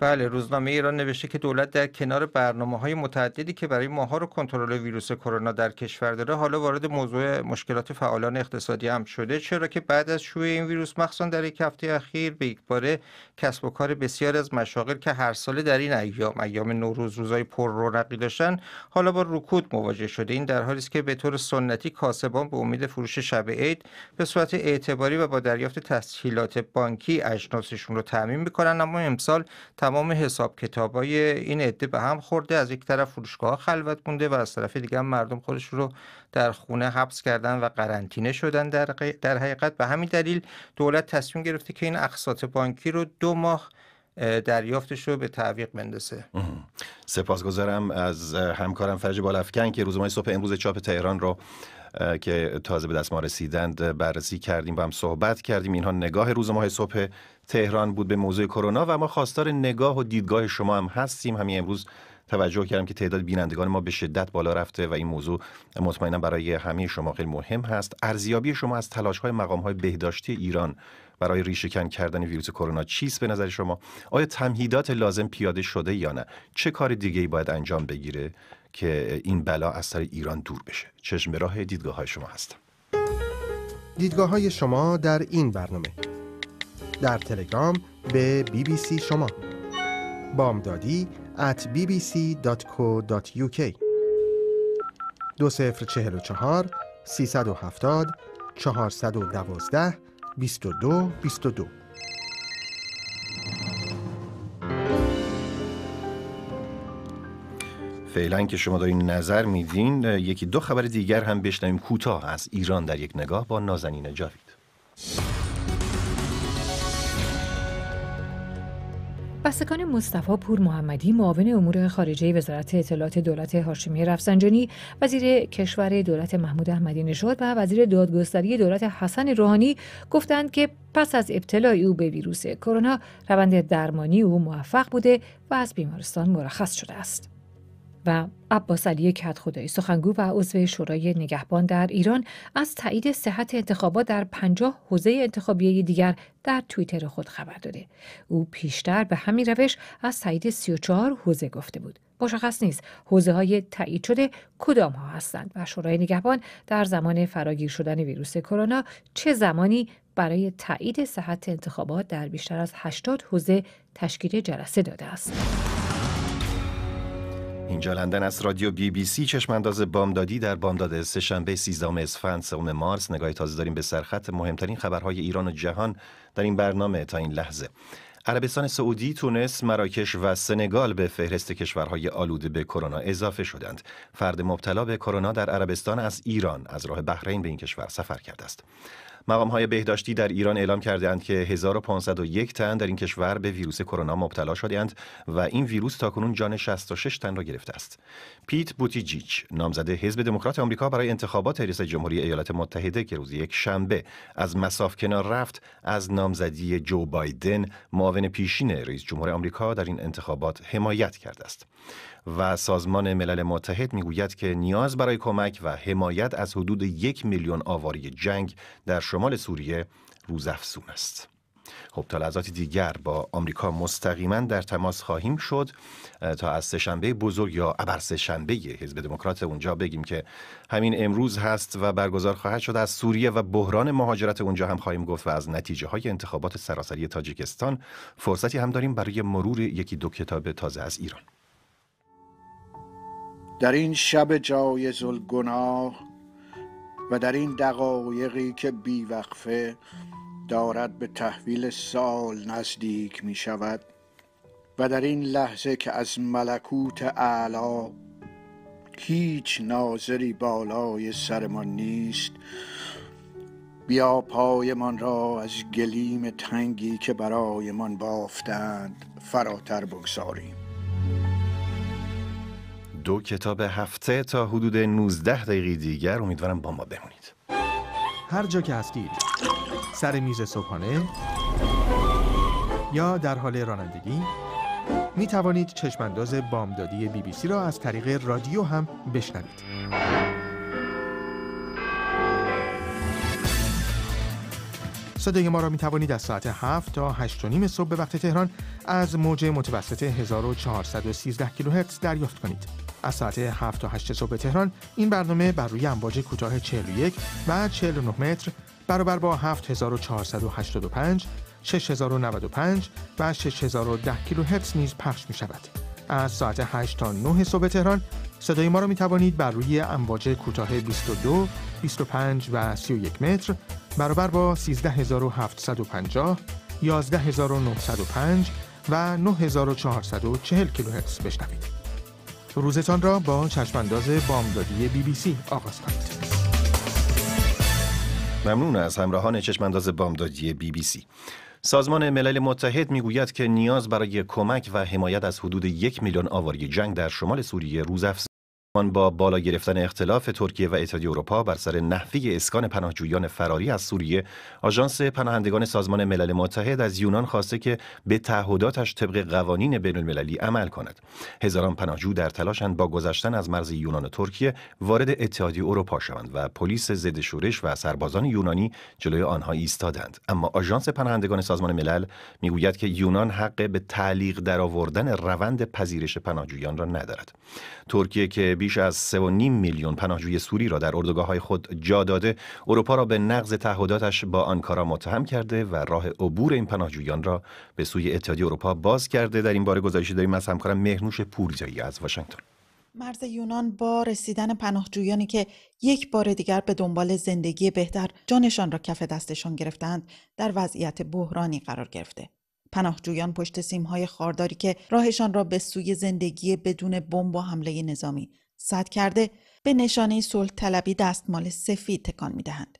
بله روزنامه ایران نوشته که دولت در کنار برنامه های متعددی که برای ماها و کنترل ویروس کرونا در کشور داره حالا وارد موضوع مشکلات فعالان اقتصادی هم شده چرا که بعد از شیوع این ویروس مخصوصا در یک هفته اخیر به یک باره کسب و کار بسیار از مشاغل که هر سال در این ایام ایام نوروز روزای پر رونقی داشتن حالا با رکود مواجه شده این در حالی است که به طور سنتی کاسبان به امید فروش شب عید به صورت اعتباری و با دریافت تسهیلات بانکی اجناسشون رو تعمین میکنن اما امسال تمام حساب های این عده به هم خورده از یک طرف فروشگاه خلوت مونده و از طرف دیگه هم مردم خودش رو در خونه حبس کردن و قرنطینه شدن در, در حقیقت به همین دلیل دولت تصمیم گرفته که این اقساط بانکی رو دو ماه دریافتش رو به تعویق بندسه سپاسگزارم از همکارم فرج بالافکن که روزمای صبح امروز چاپ تهران رو که تازه به دست ما رسیدند بررسی کردیم و هم صحبت کردیم اینها نگاه روز ماه صبح تهران بود به موضوع کرونا و ما خواستار نگاه و دیدگاه شما هم هستیم همین امروز توجه کردم که تعداد بینندگان ما به شدت بالا رفته و این موضوع مطمئنا برای همه شما خیلی مهم هست ارزیابی شما از تلاش های مقام های بهداشتی ایران برای ریشهکن کردن ویروس کرونا چیست به نظر شما آیا تمهیدات لازم پیاده شده یا نه چه کار دیگه ای باید انجام بگیره که این بلا از سر ایران دور بشه چشم به راه دیدگاه های شما هستم دیدگاه های شما در این برنامه در تلگرام به بی بی سی شما بامدادی at bbc.co.uk دو سفر چهل و چهار سی سد و هفتاد چهار سد و دوازده 22 22 فعلا که شما دارین نظر میدین یکی دو خبر دیگر هم بشنویم کوتاه از ایران در یک نگاه با نازنین جاوید بستکان مصطفی پور محمدی معاون امور خارجه وزارت اطلاعات دولت هاشمی رفسنجانی وزیر کشور دولت محمود احمدی نژاد و وزیر دادگستری دولت حسن روحانی گفتند که پس از ابتلای او به ویروس کرونا روند درمانی او موفق بوده و از بیمارستان مرخص شده است و عباس علی کت خدای سخنگو و عضو شورای نگهبان در ایران از تایید صحت انتخابات در پنجاه حوزه انتخابیه دیگر در توییتر خود خبر داده. او پیشتر به همین روش از تایید 34 حوزه گفته بود. مشخص نیست حوزه های تایید شده کدام ها هستند و شورای نگهبان در زمان فراگیر شدن ویروس کرونا چه زمانی برای تایید صحت انتخابات در بیشتر از 80 حوزه تشکیل جلسه داده است. اینجا لندن از رادیو بی بی سی چشمانداز بامدادی در بامداد سهشنبه 13 اسفند 3 مارس نگاهی تازه داریم به سرخط مهمترین خبرهای ایران و جهان در این برنامه تا این لحظه عربستان سعودی، تونس، مراکش و سنگال به فهرست کشورهای آلوده به کرونا اضافه شدند. فرد مبتلا به کرونا در عربستان از ایران از راه بحرین به این کشور سفر کرده است. مقام های بهداشتی در ایران اعلام کردند که 1501 تن در این کشور به ویروس کرونا مبتلا اند و این ویروس تاکنون جان 66 تن را گرفته است. پیت بوتیجیچ نامزد حزب دموکرات آمریکا برای انتخابات ریاست جمهوری ایالات متحده که روز یک شنبه از مساف کنار رفت از نامزدی جو بایدن معاون پیشین رئیس جمهور آمریکا در این انتخابات حمایت کرده است. و سازمان ملل متحد میگوید که نیاز برای کمک و حمایت از حدود یک میلیون آواری جنگ در شمال سوریه روزافزون است. خب تا لحظات دیگر با آمریکا مستقیما در تماس خواهیم شد تا از سهشنبه بزرگ یا ابر سهشنبه حزب دموکرات اونجا بگیم که همین امروز هست و برگزار خواهد شد از سوریه و بحران مهاجرت اونجا هم خواهیم گفت و از نتیجه های انتخابات سراسری تاجیکستان فرصتی هم داریم برای مرور یکی دو کتاب تازه از ایران در این شب جای گناه و در این دقایقی که بیوقفه دارد به تحویل سال نزدیک می شود و در این لحظه که از ملکوت اعلا هیچ ناظری بالای سرمان نیست بیا پایمان را از گلیم تنگی که برایمان بافتند فراتر بگذاریم دو کتاب هفته تا حدود 19 دقیقه دیگر امیدوارم با ما بمونید هر جا که هستید سر میز صبحانه یا در حال رانندگی می توانید چشمانداز بامدادی بی بی سی را از طریق رادیو هم بشنوید. صدای ما را می توانید از ساعت 7 تا 8 نیم صبح به وقت تهران از موج متوسط 1413 کیلوهرتز دریافت کنید. از ساعت 7 تا 8 صبح تهران این برنامه بر روی امواج کوتاه 41 و 49 متر برابر با 7485 6095 و 6010 کیلوهرتز نیز پخش می شود. از ساعت 8 تا 9 صبح تهران صدای ما را می توانید بر روی امواج کوتاه 22, 25 و 31 متر برابر با 13750, 11905 و 9440 کیلوهرتز بشنوید. روزتان را با چشمانداز بامدادی بی بی سی آغاز کنید ممنون از همراهان چشمانداز بامدادی بی بی سی سازمان ملل متحد میگوید که نیاز برای کمک و حمایت از حدود یک میلیون آواری جنگ در شمال سوریه روزافزون مان با بالا گرفتن اختلاف ترکیه و اتحادیه اروپا بر سر نحوه اسکان پناهجویان فراری از سوریه آژانس پناهندگان سازمان ملل متحد از یونان خواسته که به تعهداتش طبق قوانین بین المللی عمل کند هزاران پناهجو در تلاشند با گذشتن از مرز یونان و ترکیه وارد اتحادیه اروپا شوند و پلیس ضد شورش و سربازان یونانی جلوی آنها ایستادند اما آژانس پناهندگان سازمان ملل میگوید که یونان حق به تعلیق درآوردن روند پذیرش پناهجویان را ندارد ترکیه که بیش از 3.5 میلیون پناهجوی سوری را در اردوگاه های خود جا داده اروپا را به نقض تعهداتش با آنکارا متهم کرده و راه عبور این پناهجویان را به سوی اتحادیه اروپا باز کرده در این باره گزارشی داریم از همکارم مهنوش پورجایی از واشنگتن مرز یونان با رسیدن پناهجویانی که یک بار دیگر به دنبال زندگی بهتر جانشان را کف دستشان گرفتند در وضعیت بحرانی قرار گرفته پناهجویان پشت سیمهای خارداری که راهشان را به سوی زندگی بدون بمب و حمله نظامی صد کرده به نشانه صلح طلبی دستمال سفید تکان می دهند.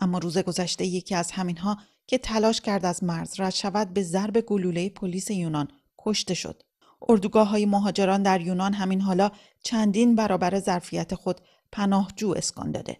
اما روز گذشته یکی از همینها که تلاش کرد از مرز رد شود به ضرب گلوله پلیس یونان کشته شد. اردوگاه های مهاجران در یونان همین حالا چندین برابر ظرفیت خود پناهجو اسکان داده.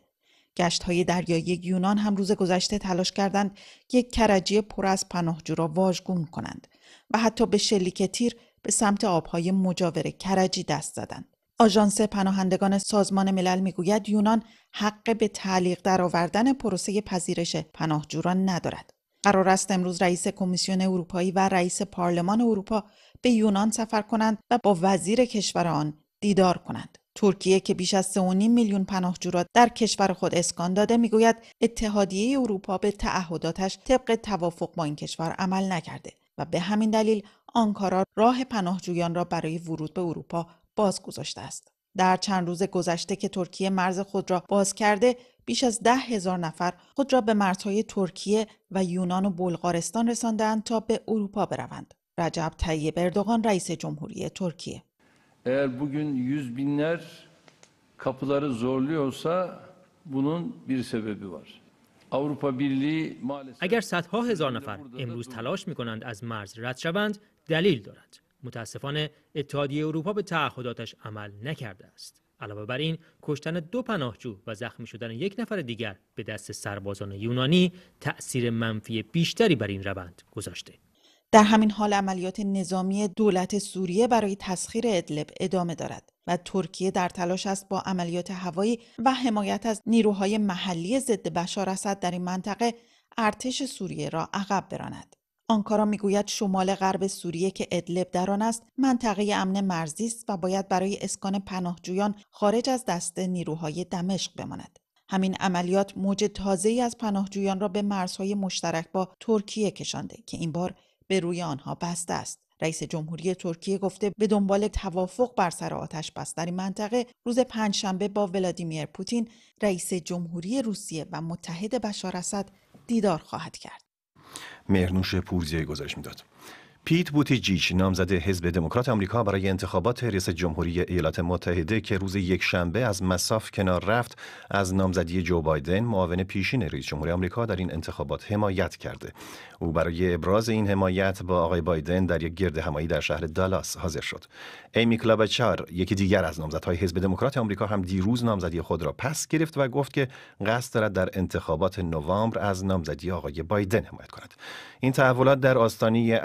گشت های دریایی یونان هم روز گذشته تلاش کردند یک کرجی پر از پناهجو را واژگون کنند و حتی به شلیک تیر به سمت آبهای مجاور کرجی دست زدند. آژانس پناهندگان سازمان ملل میگوید یونان حق به تعلیق درآوردن پروسه پذیرش پناهجویان ندارد. قرار است امروز رئیس کمیسیون اروپایی و رئیس پارلمان اروپا به یونان سفر کنند و با وزیر کشور آن دیدار کنند. ترکیه که بیش از 3.5 میلیون پناهجو را در کشور خود اسکان داده میگوید اتحادیه اروپا به تعهداتش طبق توافق با این کشور عمل نکرده و به همین دلیل آنکارا راه پناهجویان را برای ورود به اروپا باز گذاشته است. در چند روز گذشته که ترکیه مرز خود را باز کرده بیش از ده هزار نفر خود را به مرزهای ترکیه و یونان و بلغارستان رساندند تا به اروپا بروند. رجب طیب اردوغان رئیس جمهوری ترکیه اگر bugün 100 binler kapıları zorluyorsa bunun bir sebebi var. Avrupa Birliği صدها هزار نفر امروز تلاش می کنند از مرز رد شوند دلیل دارد. متاسفانه اتحادیه اروپا به تعهداتش عمل نکرده است علاوه بر این کشتن دو پناهجو و زخمی شدن یک نفر دیگر به دست سربازان یونانی تأثیر منفی بیشتری بر این روند گذاشته در همین حال عملیات نظامی دولت سوریه برای تسخیر ادلب ادامه دارد و ترکیه در تلاش است با عملیات هوایی و حمایت از نیروهای محلی ضد بشار اسد در این منطقه ارتش سوریه را عقب براند آنکارا میگوید شمال غرب سوریه که ادلب در آن است منطقه امن مرزی است و باید برای اسکان پناهجویان خارج از دست نیروهای دمشق بماند همین عملیات موج ای از پناهجویان را به مرزهای مشترک با ترکیه کشانده که این بار به روی آنها بسته است رئیس جمهوری ترکیه گفته به دنبال توافق بر سر آتش بس در این منطقه روز پنجشنبه با ولادیمیر پوتین رئیس جمهوری روسیه و متحد بشار اسد دیدار خواهد کرد مهرنوش پورزیه گزارش میداد پیت بوتیجیچ نامزد حزب دموکرات آمریکا برای انتخابات ریاست جمهوری ایالات متحده که روز یک شنبه از مساف کنار رفت از نامزدی جو بایدن معاون پیشین رئیس جمهوری آمریکا در این انتخابات حمایت کرده او برای ابراز این حمایت با آقای بایدن در یک گرد همایی در شهر دالاس حاضر شد ایمی کلابچار یکی دیگر از نامزدهای حزب دموکرات آمریکا هم دیروز نامزدی خود را پس گرفت و گفت که قصد دارد در انتخابات نوامبر از نامزدی آقای بایدن حمایت کند این تحولات در آستانه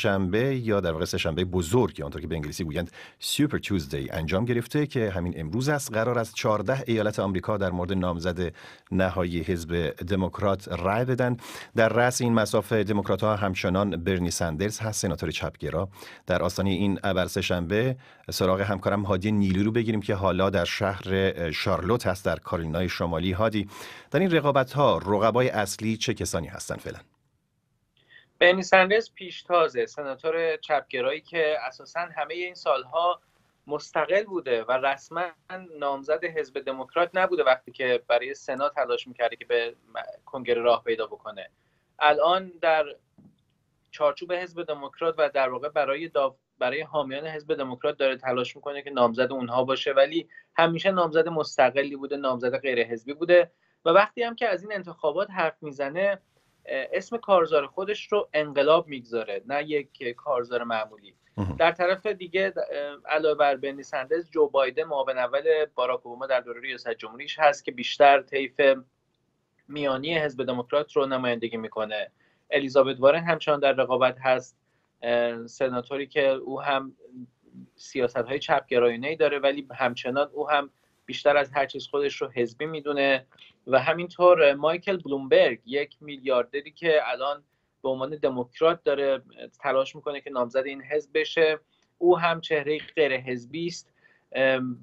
شنبه یا در واقع شنبه بزرگ یا آنطور که به انگلیسی گویند سوپر تیوزدی انجام گرفته که همین امروز است قرار است 14 ایالت آمریکا در مورد نامزد نهایی حزب دموکرات رأی بدن در رأس این مسافه دموکرات ها همچنان برنی سندرز هست سناتور چپگرا در آستانه این ابر شنبه سراغ همکارم هادی نیلی رو بگیریم که حالا در شهر شارلوت هست در کارولینای شمالی هادی در این رقابت ها رقبای اصلی چه کسانی هستند فعلا برنی سندرز پیشتازه سناتور چپگرایی که اساسا همه این سالها مستقل بوده و رسما نامزد حزب دموکرات نبوده وقتی که برای سنا تلاش میکرده که به کنگره راه پیدا بکنه الان در چارچوب حزب دموکرات و در واقع برای برای حامیان حزب دموکرات داره تلاش میکنه که نامزد اونها باشه ولی همیشه نامزد مستقلی بوده نامزد غیر حزبی بوده و وقتی هم که از این انتخابات حرف میزنه اسم کارزار خودش رو انقلاب میگذاره نه یک کارزار معمولی در طرف دیگه علاوه بر برنی سندرز جو بایدن معاون اول باراک اوباما در دوره ریاست جمهوریش هست که بیشتر طیف میانی حزب دموکرات رو نمایندگی میکنه الیزابت وارن همچنان در رقابت هست سناتوری که او هم سیاست های ای داره ولی همچنان او هم بیشتر از هر چیز خودش رو حزبی میدونه و همینطور مایکل بلومبرگ یک میلیاردری که الان به عنوان دموکرات داره تلاش میکنه که نامزد این حزب بشه او هم چهره غیر حزبی است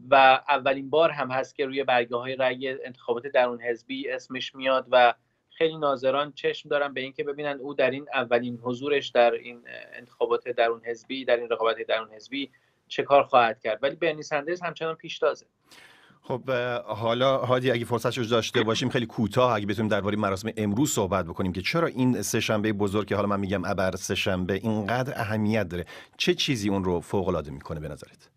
و اولین بار هم هست که روی برگه های رأی انتخابات درون حزبی اسمش میاد و خیلی ناظران چشم دارن به اینکه ببینن او در این اولین حضورش در این انتخابات درون حزبی در این رقابت درون حزبی چه کار خواهد کرد ولی برنی سندرز همچنان دازه خب حالا هادی اگه فرصتش داشته باشیم خیلی کوتاه اگه بتونیم درباره مراسم امروز صحبت بکنیم که چرا این سهشنبه بزرگ که حالا من میگم ابر سهشنبه اینقدر اهمیت داره چه چیزی اون رو فوق العاده میکنه به نظرت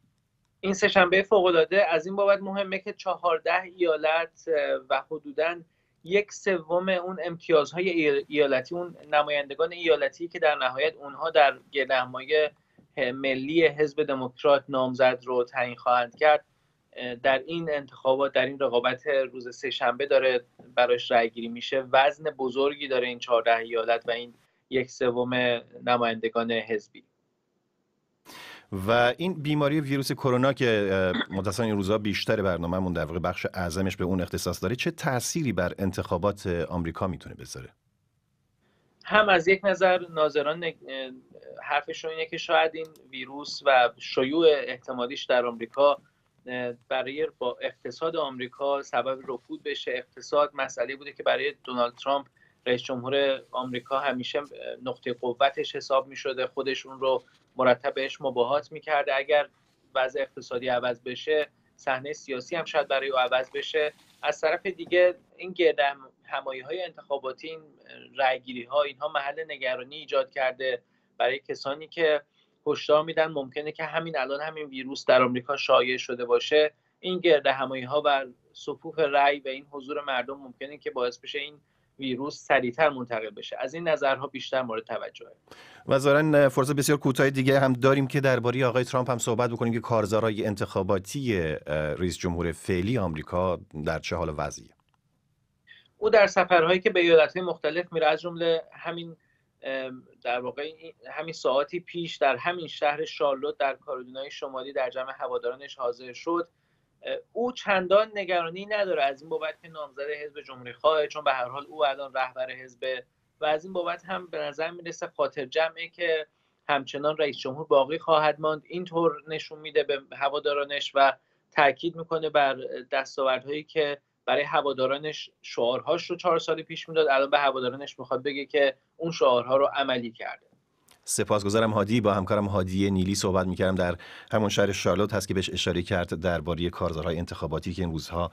این سهشنبه فوق العاده از این بابت مهمه که چهارده ایالت و حدودا یک سوم اون امتیازهای ایالتی اون نمایندگان ایالتی که در نهایت اونها در گردهمایی ملی حزب دموکرات نامزد رو تعیین خواهند کرد در این انتخابات در این رقابت روز شنبه داره براش رأیگیری میشه وزن بزرگی داره این چهارده ایالت و این یک سوم نمایندگان حزبی و این بیماری ویروس کرونا که متأسفانه این روزها بیشتر برنامهمون در واقع بخش اعظمش به اون اختصاص داره چه تأثیری بر انتخابات آمریکا میتونه بذاره هم از یک نظر ناظران حرفشون اینه که شاید این ویروس و شیوع احتمالیش در آمریکا برای با اقتصاد آمریکا سبب رکود بشه اقتصاد مسئله بوده که برای دونالد ترامپ رئیس جمهور آمریکا همیشه نقطه قوتش حساب می شده خودش رو مرتب بهش مباهات می کرده اگر وضع اقتصادی عوض بشه صحنه سیاسی هم شاید برای او عوض بشه از طرف دیگه این گرد همایی های انتخاباتی این ها اینها محل نگرانی ایجاد کرده برای کسانی که هشدار میدن ممکنه که همین الان همین ویروس در آمریکا شایع شده باشه این گرد همایی ها و صفوف رأی و این حضور مردم ممکنه که باعث بشه این ویروس سریعتر منتقل بشه از این نظرها بیشتر مورد توجهه و ظاهرا فرصت بسیار کوتاه دیگه هم داریم که درباره آقای ترامپ هم صحبت بکنیم که کارزارهای انتخاباتی رئیس جمهور فعلی آمریکا در چه حال وضعیه او در سفرهایی که به ایالت‌های مختلف میره از جمله همین در واقع همین ساعتی پیش در همین شهر شارلوت در کارولینای شمالی در جمع هوادارانش حاضر شد او چندان نگرانی نداره از این بابت که نامزد حزب جمهوری خواهه چون به هر حال او الان رهبر حزب و از این بابت هم به نظر میرسه خاطر جمعه که همچنان رئیس جمهور باقی خواهد ماند اینطور نشون میده به هوادارانش و تاکید میکنه بر دستاوردهایی که برای هوادارانش شعارهاش رو چهار سال پیش میداد الان به هوادارانش میخواد بگه که اون شعارها رو عملی کرده سپاسگزارم هادی با همکارم هادی نیلی صحبت میکردم در همون شهر شارلوت هست که بهش اشاره کرد درباره کارزارهای انتخاباتی که این روزها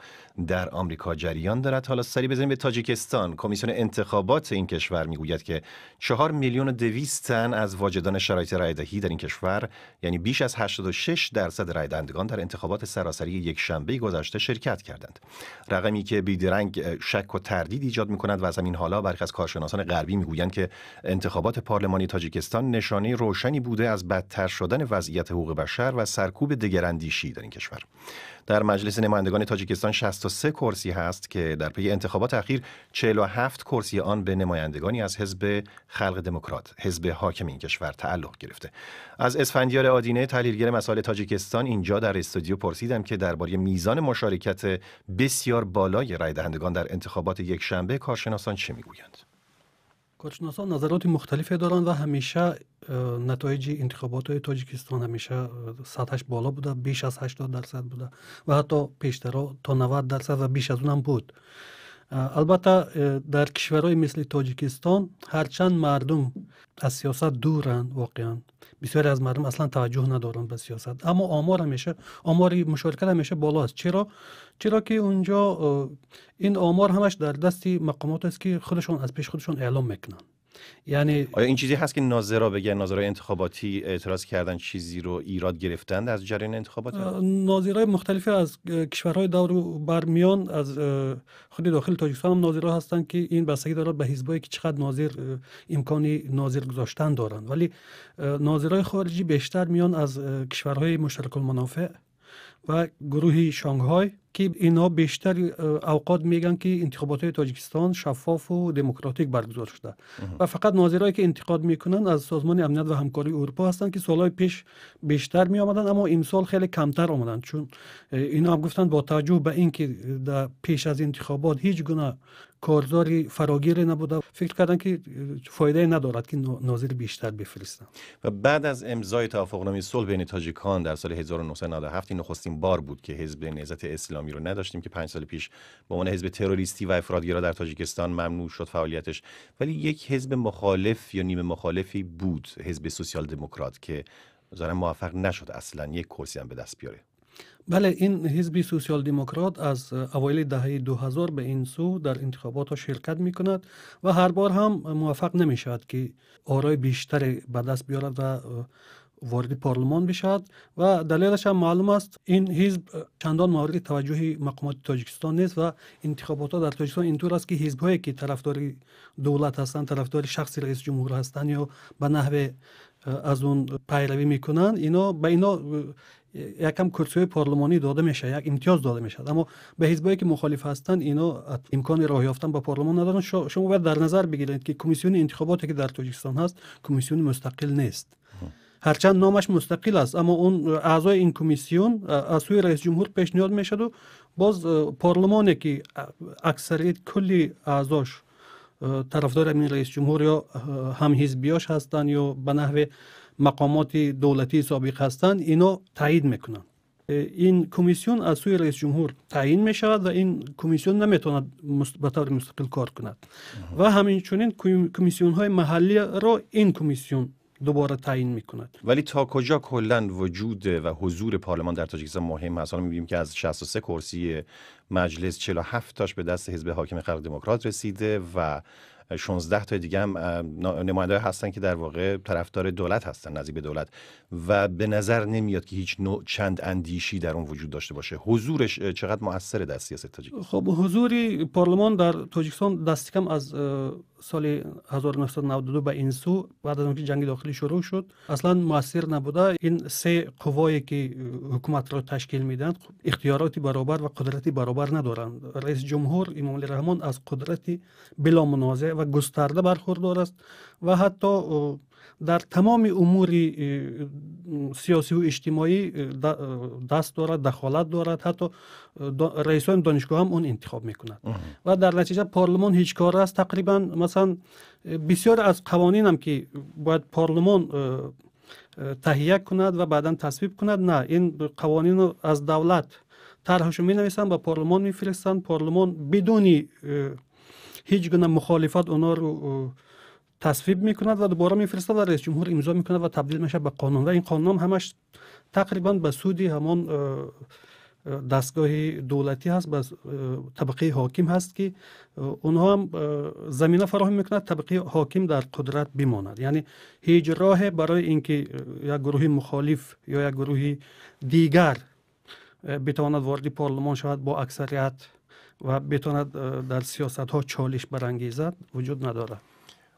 در آمریکا جریان دارد حالا سری بزنیم به تاجیکستان کمیسیون انتخابات این کشور میگوید که چهار میلیون و دویست تن از واجدان شرایط رای دهی در این کشور یعنی بیش از 86 درصد رای دهندگان در انتخابات سراسری یک شنبه گذشته شرکت کردند رقمی که بیدرنگ شک و تردید ایجاد میکند و از همین حالا برخی از کارشناسان غربی میگویند که انتخابات پارلمانی تاجیکستان نشانه روشنی بوده از بدتر شدن وضعیت حقوق بشر و سرکوب دگراندیشی در این کشور در مجلس نمایندگان تاجیکستان 63 کرسی هست که در پی انتخابات اخیر 47 کرسی آن به نمایندگانی از حزب خلق دموکرات حزب حاکم این کشور تعلق گرفته از اسفندیار آدینه تحلیلگر مسائل تاجیکستان اینجا در استودیو پرسیدم که درباره میزان مشارکت بسیار بالای رای دهندگان در انتخابات یک شنبه کارشناسان چه میگویند کارشناسان نظرات مختلفی دارند و همیشه نتایج انتخابات های تاجیکستان همیشه سطحش بالا بوده بیش از 80 درصد بوده و حتی پیشتر تا 90 درصد و بیش از اونم بود البته در کشورهای مثل تاجیکستان هرچند مردم از سیاست دورند واقعا بسیاری از مردم اصلا توجه ندارند به سیاست اما آمار میشه، آمار مشارکت همیشه بالاست چرا چرا که اونجا این آمار همش در دستی مقامات است که خودشون از پیش خودشون اعلام میکنند یعنی آیا این چیزی هست که ناظرا بگن ناظرای انتخاباتی اعتراض کردن چیزی رو ایراد گرفتن از جریان انتخابات ناظرای مختلفی از کشورهای دور برمیان از خود داخل تاجیکستان هم ناظرا هستند که این بستگی دارد به حزبایی که چقدر ناظر امکانی ناظر گذاشتن دارن ولی ناظرای خارجی بیشتر میان از کشورهای مشترک المنافع و گروهی شانگهای که اینها بیشتر اوقات میگن که انتخابات های تاجیکستان شفاف و دموکراتیک برگزار شده و فقط ناظرایی که انتقاد میکنن از سازمان امنیت و همکاری اروپا هستند که سالهای پیش بیشتر می اما امسال خیلی کمتر آمدن چون اینا هم گفتن با توجه به اینکه در پیش از انتخابات هیچ گناه کارزاری فراگیر نبوده فکر کردن که فایده ندارد که ناظر بیشتر بفرستن و بعد از امضای توافقنامه صلح بین تاجیکان در سال 1997 نخستین بار بود که حزب نهضت اسلام اسلامی رو نداشتیم که پنج سال پیش به عنوان حزب تروریستی و افرادگرا در تاجیکستان ممنوع شد فعالیتش ولی یک حزب مخالف یا نیمه مخالفی بود حزب سوسیال دموکرات که ظاهرا موفق نشد اصلا یک کرسی هم به دست بیاره بله این حزب سوسیال دموکرات از اوایل دهه 2000 به این سو در انتخابات شرکت می کند و هر بار هم موفق نمی که آرای بیشتر به دست بیارد و وارد پارلمان بشد و دلیلش هم معلوم است این حزب چندان مورد توجه مقامات تاجیکستان نیست و انتخابات در تاجیکستان اینطور است که حزب هایی که طرفدار دولت هستند طرفدار شخص رئیس جمهور هستند یا به نحو از اون پیروی میکنند اینا به اینا یکم کرسوی پارلمانی داده میشه یک امتیاز داده میشه اما به هایی که مخالف هستند اینا امکان راه یافتن به پارلمان ندارن شما باید در نظر بگیرید که کمیسیون انتخاباتی که در تاجیکستان هست کمیسیون مستقل نیست هرچند نامش مستقل است اما اون اعضای این کمیسیون از سوی رئیس جمهور پیشنهاد میشد و باز پارلمانی که اکثریت کلی اعضاش طرفدار این رئیس جمهور یا هم حزبیاش هستند یا به نحو مقامات دولتی سابق هستند اینا تایید میکنند این کمیسیون از سوی رئیس جمهور تعیین می شود و این کمیسیون نمیتواند به طور مستقل کار کند و همین همینچنین کمیسیون های محلی را این کمیسیون دوباره تعیین میکند ولی تا کجا کلا وجود و حضور پارلمان در تاجیکستان مهم است حالا میبینیم که از 63 کرسی مجلس 47 تاش به دست حزب حاکم خلق دموکرات رسیده و 16 تا دیگه هم نماینده هستن که در واقع طرفدار دولت هستن نزدیک به دولت و به نظر نمیاد که هیچ نوع چند اندیشی در اون وجود داشته باشه حضورش چقدر موثر در سیاست تاجیکستان خب حضوری پارلمان در تاجیکستان دست کم از سال 1992 به این سو بعد از اون جنگ داخلی شروع شد اصلا موثر نبوده این سه قوایی که حکومت را تشکیل میدن اختیاراتی برابر و قدرتی برابر ندارند رئیس جمهور امام رحمان از قدرتی بلا منازع و گسترده برخوردار است و حتی در تمام امور سیاسی و اجتماعی دست دارد دخالت دارد حتی رئیس های دانشگاه هم اون انتخاب میکنند و در نتیجه پارلمان هیچ کار است تقریبا مثلا بسیار از قوانین هم که باید پارلمان تهیه کند و بعدا تصویب کند نه این قوانین از دولت طرحشو می نویسند و پارلمان میفرستند پارلمان بدونی هیچ گونه مخالفت اونا رو تصویب میکند و دوباره میفرستد و رئیس جمهور امضا میکند و تبدیل میشه به قانون و این قانون همش تقریبا به سودی همان دستگاه دولتی هست به طبقه حاکم هست که اونها هم زمینه فراهم میکند طبقه حاکم در قدرت بماند یعنی هیچ راه برای اینکه یک گروه مخالف یا یک گروه دیگر بتواند وارد پارلمان شود با اکثریت و بتواند در سیاست ها چالش برانگیزد وجود ندارد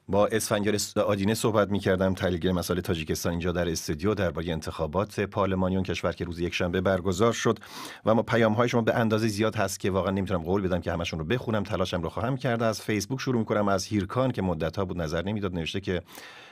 با اسفنجار آدینه صحبت میکردم تحلیلگر مسئله تاجیکستان اینجا در استودیو درباره انتخابات پارلمانی اون کشور که روز یکشنبه برگزار شد و ما پیام های شما به اندازه زیاد هست که واقعا نمیتونم قول بدم که همشون رو بخونم تلاشم رو خواهم کرد از فیسبوک شروع میکنم از هیرکان که مدتها بود نظر نمیداد نوشته که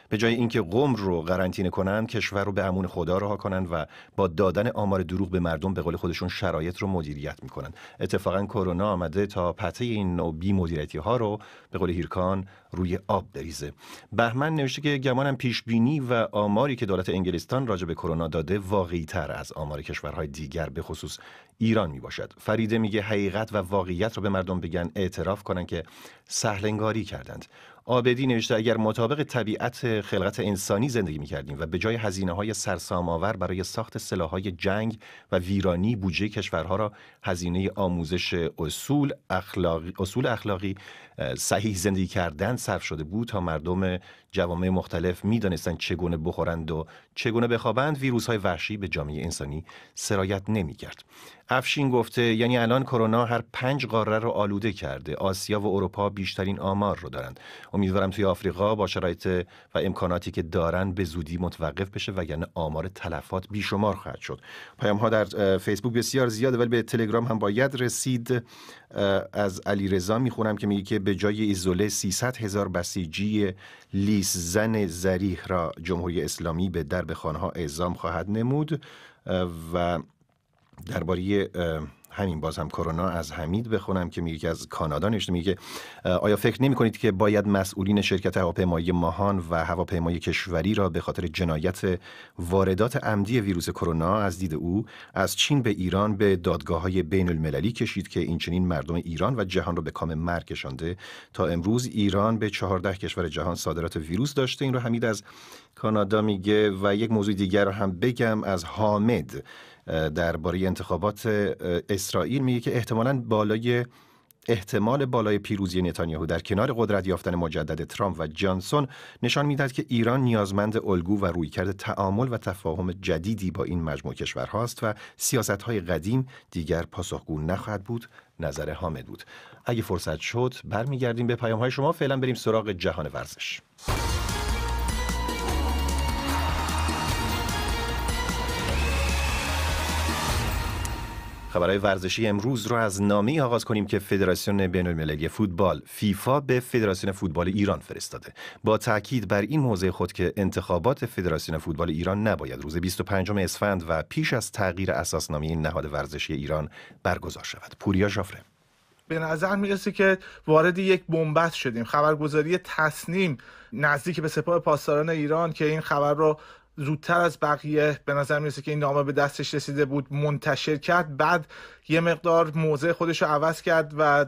به جای اینکه قوم رو قرنطینه کنن کشور رو به امون خدا رها کنن و با دادن آمار دروغ به مردم به قول خودشون شرایط رو مدیریت میکنن اتفاقا کرونا آمده تا پته این نوع مدیریتی ها رو به قول هیرکان روی آب بریزه بهمن نوشته که گمانم پیش بینی و آماری که دولت انگلستان راجع به کرونا داده واقعی تر از آمار کشورهای دیگر به خصوص ایران می باشد فریده میگه حقیقت و واقعیت رو به مردم بگن اعتراف کنن که سهلنگاری کردند آبدی نوشته اگر مطابق طبیعت خلقت انسانی زندگی میکردیم و به جای هزینه های آور برای ساخت سلاحهای جنگ و ویرانی بودجه کشورها را هزینه آموزش اصول اخلاقی, اصول اخلاقی صحیح زندگی کردن صرف شده بود تا مردم جوامع مختلف میدانستند چگونه بخورند و چگونه بخوابند ویروس های وحشی به جامعه انسانی سرایت نمیکرد افشین گفته یعنی الان کرونا هر پنج قاره رو آلوده کرده آسیا و اروپا بیشترین آمار رو دارند امیدوارم توی آفریقا با شرایط و امکاناتی که دارن به زودی متوقف بشه و یعنی آمار تلفات بیشمار خواهد شد پیام ها در فیسبوک بسیار زیاد ولی به تلگرام هم باید رسید از علی رضا میخونم که میگه که به جای ایزوله 300 هزار بسیجی لیس زن زریح را جمهوری اسلامی به درب خانه اعزام خواهد نمود و درباره همین باز هم کرونا از حمید بخونم که میگه که از کانادا نشه میگه آیا فکر نمی کنید که باید مسئولین شرکت هواپیمایی ماهان و هواپیمای کشوری را به خاطر جنایت واردات عمدی ویروس کرونا از دید او از چین به ایران به دادگاه های بین المللی کشید که این چنین مردم ایران و جهان را به کام مرگ کشانده تا امروز ایران به 14 کشور جهان صادرات ویروس داشته این رو حمید از کانادا میگه و یک موضوع دیگر رو هم بگم از حامد درباره انتخابات اسرائیل میگه که احتمالا بالای احتمال بالای پیروزی نتانیاهو در کنار قدرت یافتن مجدد ترامپ و جانسون نشان میدهد که ایران نیازمند الگو و رویکرد تعامل و تفاهم جدیدی با این مجموع کشورهاست و های قدیم دیگر پاسخگو نخواهد بود نظر حامد بود اگه فرصت شد برمیگردیم به پیام های شما فعلا بریم سراغ جهان ورزش خبرهای ورزشی امروز رو از نامی آغاز کنیم که فدراسیون بین المللی فوتبال فیفا به فدراسیون فوتبال ایران فرستاده با تاکید بر این موضع خود که انتخابات فدراسیون فوتبال ایران نباید روز 25 اسفند و پیش از تغییر اساسنامه نهاد ورزشی ایران برگزار شود پوریا شافره به نظر میرسه که وارد یک بنبست شدیم خبرگزاری تصنیم نزدیک به سپاه پاسداران ایران که این خبر رو زودتر از بقیه به نظر میرسه که این نامه به دستش رسیده بود منتشر کرد بعد یه مقدار موضع خودش رو عوض کرد و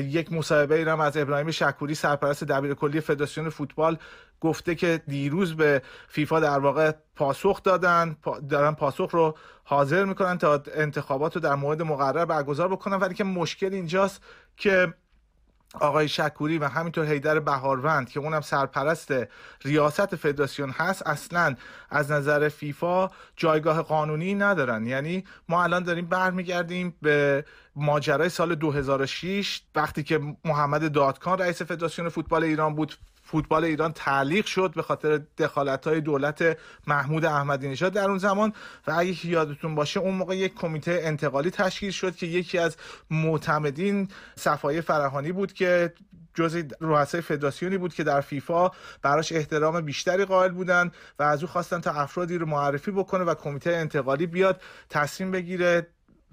یک مصاحبه ای هم از ابراهیم شکوری سرپرست دبیر کلی فدراسیون فوتبال گفته که دیروز به فیفا در واقع پاسخ دادن دارن پاسخ رو حاضر میکنن تا انتخابات رو در مورد مقرر برگزار بکنن ولی که مشکل اینجاست که آقای شکوری و همینطور هیدر بهاروند که اونم سرپرست ریاست فدراسیون هست اصلا از نظر فیفا جایگاه قانونی ندارن یعنی ما الان داریم برمیگردیم به ماجرای سال 2006 وقتی که محمد دادکان رئیس فدراسیون فوتبال ایران بود فوتبال ایران تعلیق شد به خاطر دخالت های دولت محمود احمدی نژاد در اون زمان و اگه یادتون باشه اون موقع یک کمیته انتقالی تشکیل شد که یکی از معتمدین صفای فرهانی بود که جزء رؤسای فدراسیونی بود که در فیفا براش احترام بیشتری قائل بودن و از او خواستن تا افرادی رو معرفی بکنه و کمیته انتقالی بیاد تصمیم بگیره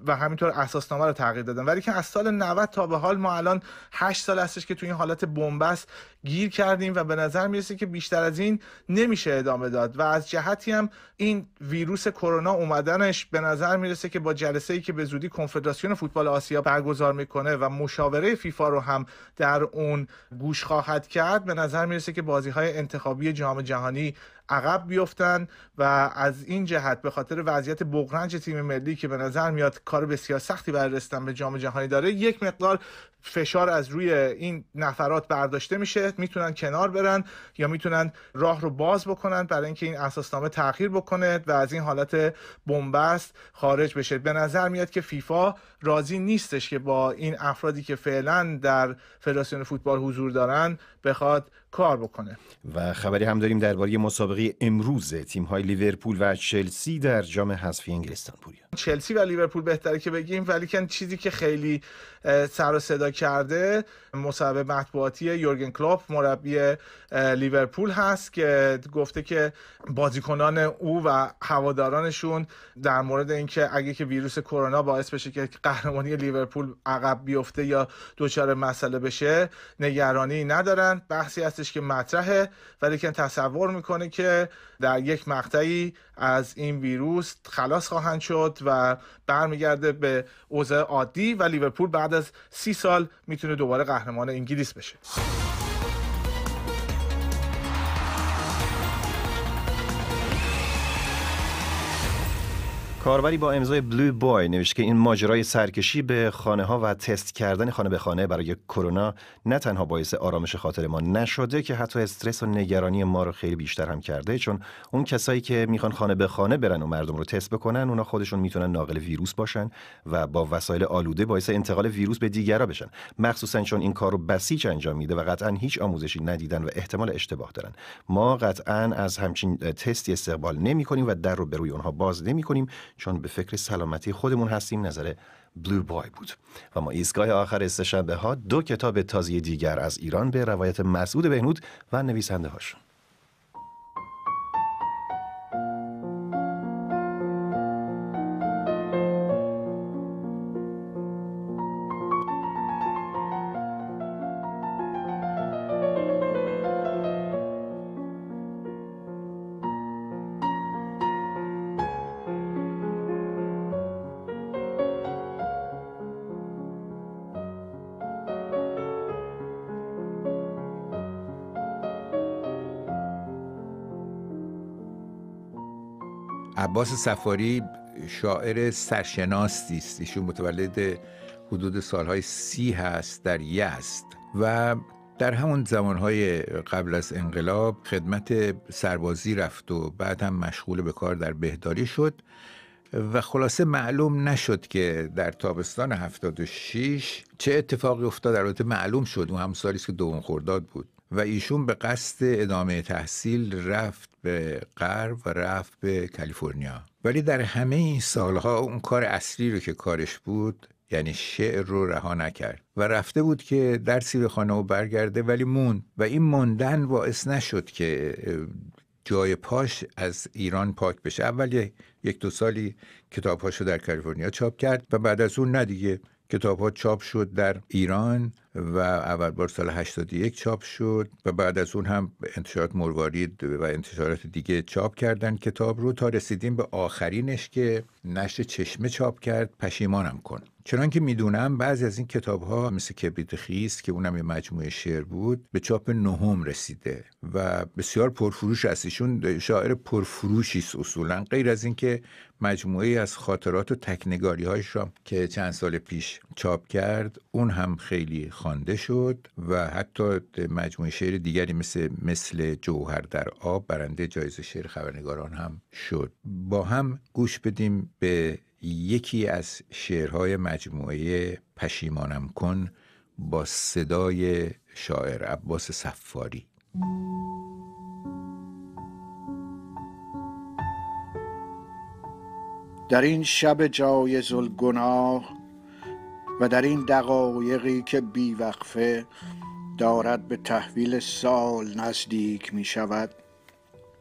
و همینطور اساسنامه رو تغییر دادن ولی که از سال 90 تا به حال ما الان 8 سال هستش که تو این حالت بنبست گیر کردیم و به نظر میرسه که بیشتر از این نمیشه ادامه داد و از جهتی هم این ویروس کرونا اومدنش به نظر میرسه که با جلسه ای که به زودی کنفدراسیون فوتبال آسیا برگزار میکنه و مشاوره فیفا رو هم در اون گوش خواهد کرد به نظر میرسه که بازی های انتخابی جام جهانی عقب بیفتن و از این جهت به خاطر وضعیت بغرنج تیم ملی که به نظر میاد کار بسیار سختی برای به جام جهانی داره یک مقدار فشار از روی این نفرات برداشته میشه میتونن کنار برن یا میتونن راه رو باز بکنن برای اینکه این اساسنامه تغییر بکنه و از این حالت بنبست خارج بشه به نظر میاد که فیفا راضی نیستش که با این افرادی که فعلا در فدراسیون فوتبال حضور دارن بخواد کار بکنه و خبری هم داریم درباره مسابقه امروز تیم های لیورپول و چلسی در جام حذفی انگلستان پوریان چلسی و لیورپول بهتره که بگیم ولی کن چیزی که خیلی سر و صدا کرده مصاحبه مطبوعاتی یورگن کلوپ مربی لیورپول هست که گفته که بازیکنان او و هوادارانشون در مورد اینکه اگه که ویروس کرونا باعث بشه که قهرمانی لیورپول عقب بیفته یا دوچار مسئله بشه نگرانی ندارن بحثی هستش که مطرحه ولی کن تصور میکنه که در یک مقطعی از این ویروس خلاص خواهند شد و برمیگرده به اوضاع عادی و لیورپول بعد از سی سال میتونه دوباره قهرمان انگلیس بشه کاربری با امضای بلو بوی نوشت که این ماجرای سرکشی به خانه ها و تست کردن خانه به خانه برای کرونا نه تنها باعث آرامش خاطر ما نشده که حتی استرس و نگرانی ما رو خیلی بیشتر هم کرده چون اون کسایی که میخوان خانه به خانه برن و مردم رو تست بکنن اونا خودشون میتونن ناقل ویروس باشن و با وسایل آلوده باعث انتقال ویروس به دیگرا بشن مخصوصا چون این کار رو بسیج انجام میده و قطعا هیچ آموزشی ندیدن و احتمال اشتباه دارن ما قطعا از همچین تستی استقبال نمی و در رو به روی اونها باز نمی چون به فکر سلامتی خودمون هستیم نظر بلو بای بود و ما ایستگاه آخر استشنبه ها دو کتاب تازه دیگر از ایران به روایت مسعود بهنود و نویسنده هاشون عباس سفاری شاعر سرشناستی است ایشون متولد حدود سالهای سی هست در یست و در همون زمانهای قبل از انقلاب خدمت سربازی رفت و بعد هم مشغول به کار در بهداری شد و خلاصه معلوم نشد که در تابستان 76 چه اتفاقی افتاد البته معلوم شد اون همسالی که دوم خورداد بود و ایشون به قصد ادامه تحصیل رفت به غرب و رفت به کالیفرنیا ولی در همه این سالها اون کار اصلی رو که کارش بود یعنی شعر رو رها نکرد و رفته بود که درسی به خانه و برگرده ولی موند و این موندن باعث نشد که جای پاش از ایران پاک بشه اول یک دو سالی کتابهاشو در کالیفرنیا چاپ کرد و بعد از اون ندیگه ها چاپ شد در ایران و اول بار سال 81 چاپ شد و بعد از اون هم انتشارات مروارید و انتشارات دیگه چاپ کردن کتاب رو تا رسیدیم به آخرینش که نشر چشمه چاپ کرد پشیمانم کن چنان که میدونم بعضی از این کتاب ها مثل کبریت خیست که اونم یه مجموعه شعر بود به چاپ نهم رسیده و بسیار پرفروش است ایشون شاعر پرفروشی است اصولا غیر از اینکه مجموعه از خاطرات و تکنگاری هایش را که چند سال پیش چاپ کرد اون هم خیلی خوانده شد و حتی مجموعه شعر دیگری مثل مثل جوهر در آب برنده جایزه شعر خبرنگاران هم شد با هم گوش بدیم به یکی از شعرهای مجموعه پشیمانم کن با صدای شاعر عباس صفاری در این شب جای زلگناه و در این دقایقی که بیوقفه دارد به تحویل سال نزدیک می شود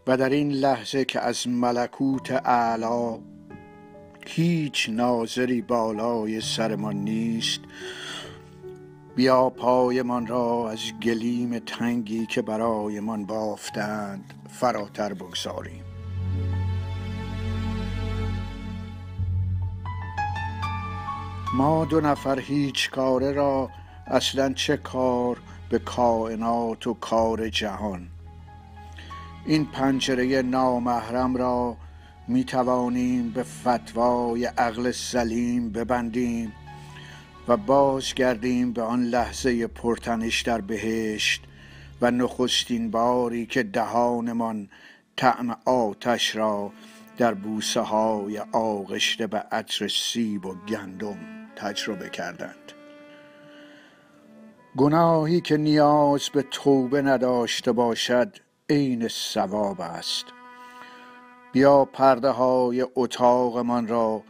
و در این لحظه که از ملکوت اعلا هیچ ناظری بالای سرمان نیست بیا پایمان را از گلیم تنگی که برایمان بافتند فراتر بگذاریم ما دو نفر هیچ کاره را اصلا چه کار به کائنات و کار جهان این پنجره نامحرم را می توانیم به فتوای عقل سلیم ببندیم و باز گردیم به آن لحظه پرتنش در بهشت و نخستین باری که دهانمان طعم آتش را در بوسه های آغشته به عطر سیب و گندم تجربه کردند گناهی که نیاز به توبه نداشته باشد عین ثواب است بیا پرده های اتاقمان را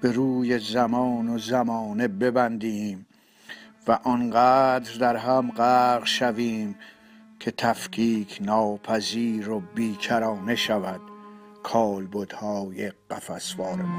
به روی زمان و زمانه ببندیم و آنقدر در هم غرق شویم که تفکیک ناپذیر و بیکرانه شود کالبدهای قفسوارمان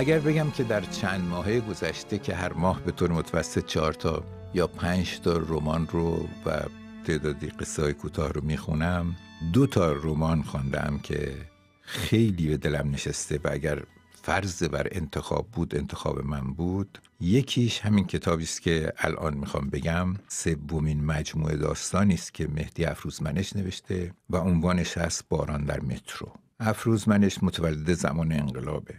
اگر بگم که در چند ماهه گذشته که هر ماه به طور متوسط چهار تا یا پنج تا رمان رو و تعدادی قصه های کوتاه رو میخونم دو تا رمان خواندم که خیلی به دلم نشسته و اگر فرض بر انتخاب بود انتخاب من بود یکیش همین کتابی است که الان میخوام بگم سومین مجموعه داستانی است که مهدی افروزمنش نوشته و عنوانش هست باران در مترو افروزمنش متولد زمان انقلابه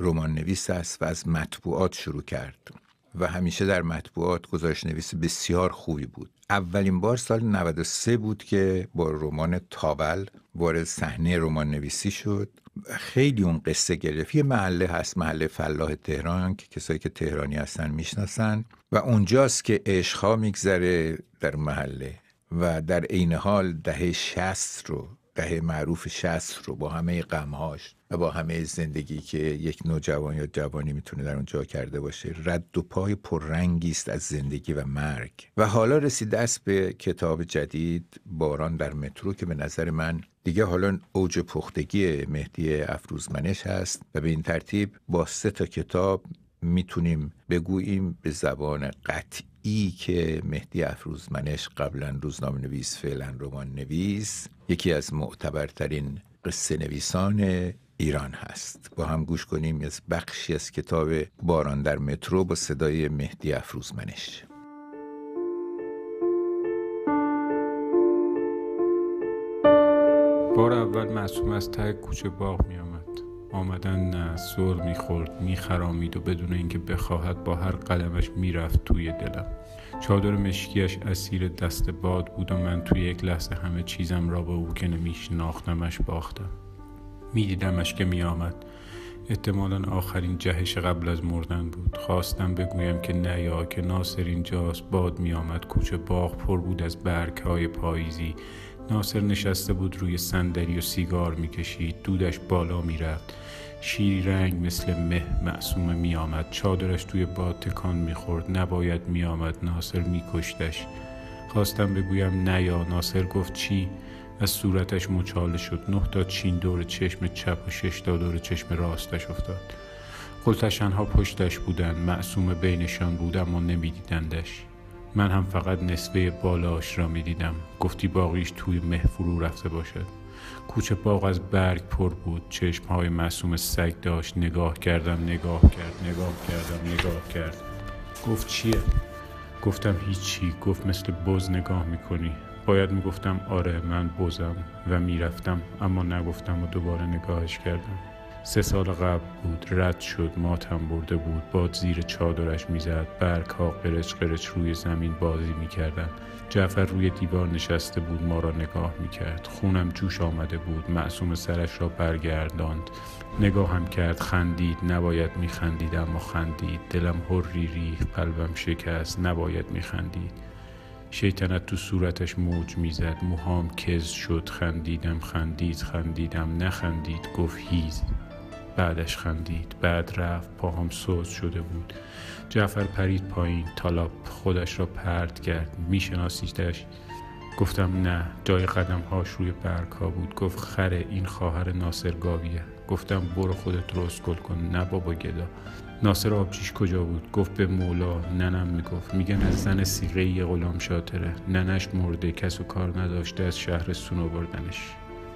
رمان نویس است و از مطبوعات شروع کرد و همیشه در مطبوعات گزارش نویس بسیار خوبی بود اولین بار سال 93 بود که با رمان تاول وارد صحنه رمان نویسی شد خیلی اون قصه گرفت یه محله هست محله فلاح تهران که کسایی که تهرانی هستن میشناسن و اونجاست که عشقها میگذره در محله و در عین حال دهه شست رو دهه معروف شست رو با همه غمهاش و با همه زندگی که یک نوجوان یا جوانی میتونه در اونجا کرده باشه رد و پای پررنگی است از زندگی و مرگ و حالا رسیده است به کتاب جدید باران در مترو که به نظر من دیگه حالا اوج پختگی مهدی افروزمنش هست و به این ترتیب با سه تا کتاب میتونیم بگوییم به زبان قطعی که مهدی افروزمنش قبلا روزنامه نویس فعلا رمان نویس یکی از معتبرترین قصه نویسان ایران هست با هم گوش کنیم از بخشی از کتاب باران در مترو با صدای مهدی افروزمنش بار اول معصوم از ته کوچه باغ می آمدن نه سر میخورد میخرامید و بدون اینکه بخواهد با هر قدمش میرفت توی دلم چادر مشکیش اسیر دست باد بود و من توی یک لحظه همه چیزم را به او که نمیشناختمش باختم میدیدمش که میآمد احتمالا آخرین جهش قبل از مردن بود خواستم بگویم که نه یا که ناصر اینجاست باد میآمد کوچه باغ پر بود از برگ های پاییزی ناصر نشسته بود روی صندلی و سیگار میکشید دودش بالا میرفت شیری رنگ مثل مه معصومه میآمد چادرش توی باد تکان میخورد نباید میآمد ناصر میکشتش خواستم بگویم نه یا ناصر گفت چی از صورتش مچاله شد نه تا چین دور چشم چپ و شش تا دور چشم راستش افتاد ها پشتش بودند معصوم بینشان بود اما نمیدیدندش من هم فقط نصفه بالاش را میدیدم گفتی باقیش توی مه فرو رفته باشد کوچه باغ از برگ پر بود چشم های معصوم سگ داشت نگاه کردم نگاه کرد نگاه کردم نگاه کرد گفت چیه گفتم هیچی گفت مثل بز نگاه میکنی باید میگفتم آره من بزم و میرفتم اما نگفتم و دوباره نگاهش کردم سه سال قبل بود رد شد ماتم برده بود باد زیر چادرش میزد برگ ها قرچ قرچ روی زمین بازی میکردن جعفر روی دیوار نشسته بود ما را نگاه میکرد خونم جوش آمده بود معصوم سرش را برگرداند نگاهم کرد خندید نباید میخندید اما خندید دلم ری ریخ قلبم شکست نباید میخندید شیطنت تو صورتش موج میزد موهام کز شد خندیدم خندید خندیدم نخندید گفت هیز بعدش خندید بعد رفت پاهام سوز شده بود جعفر پرید پایین تالاب خودش را پرت کرد میشناسیدش گفتم نه جای قدم هاش روی برگ ها بود گفت خره این خواهر ناصر گاویه گفتم برو خودت درست گل کن نه بابا گدا ناصر آبجیش کجا بود گفت به مولا ننم میگفت میگن از زن سیغه یه غلام شاطره ننش مرده کس و کار نداشته از شهر سونو بردنش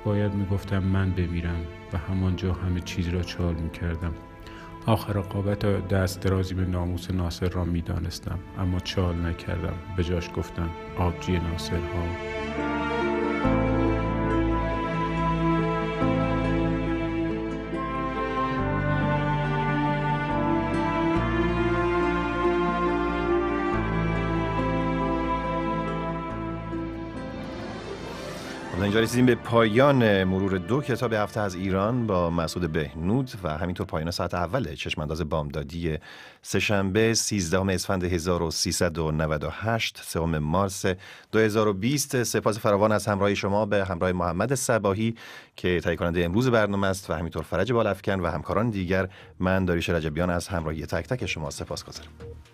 باید میگفتم من بمیرم و همانجا همه چیز را چال میکردم آخر قابت دست درازی به ناموس ناصر را میدانستم اما چال نکردم به جاش گفتم آبجی ناصر ها اینجا رسیدیم به پایان مرور دو کتاب هفته از ایران با مسعود بهنود و همینطور پایان ساعت اول چشمانداز بامدادی سهشنبه 13 اسفند 1398 3 مارس 2020 سپاس فراوان از همراهی شما به همراه محمد سباهی که تهیه کننده امروز برنامه است و همینطور فرج بالافکن و همکاران دیگر من داریش رجبیان از همراهی تک تک شما سپاس گذارم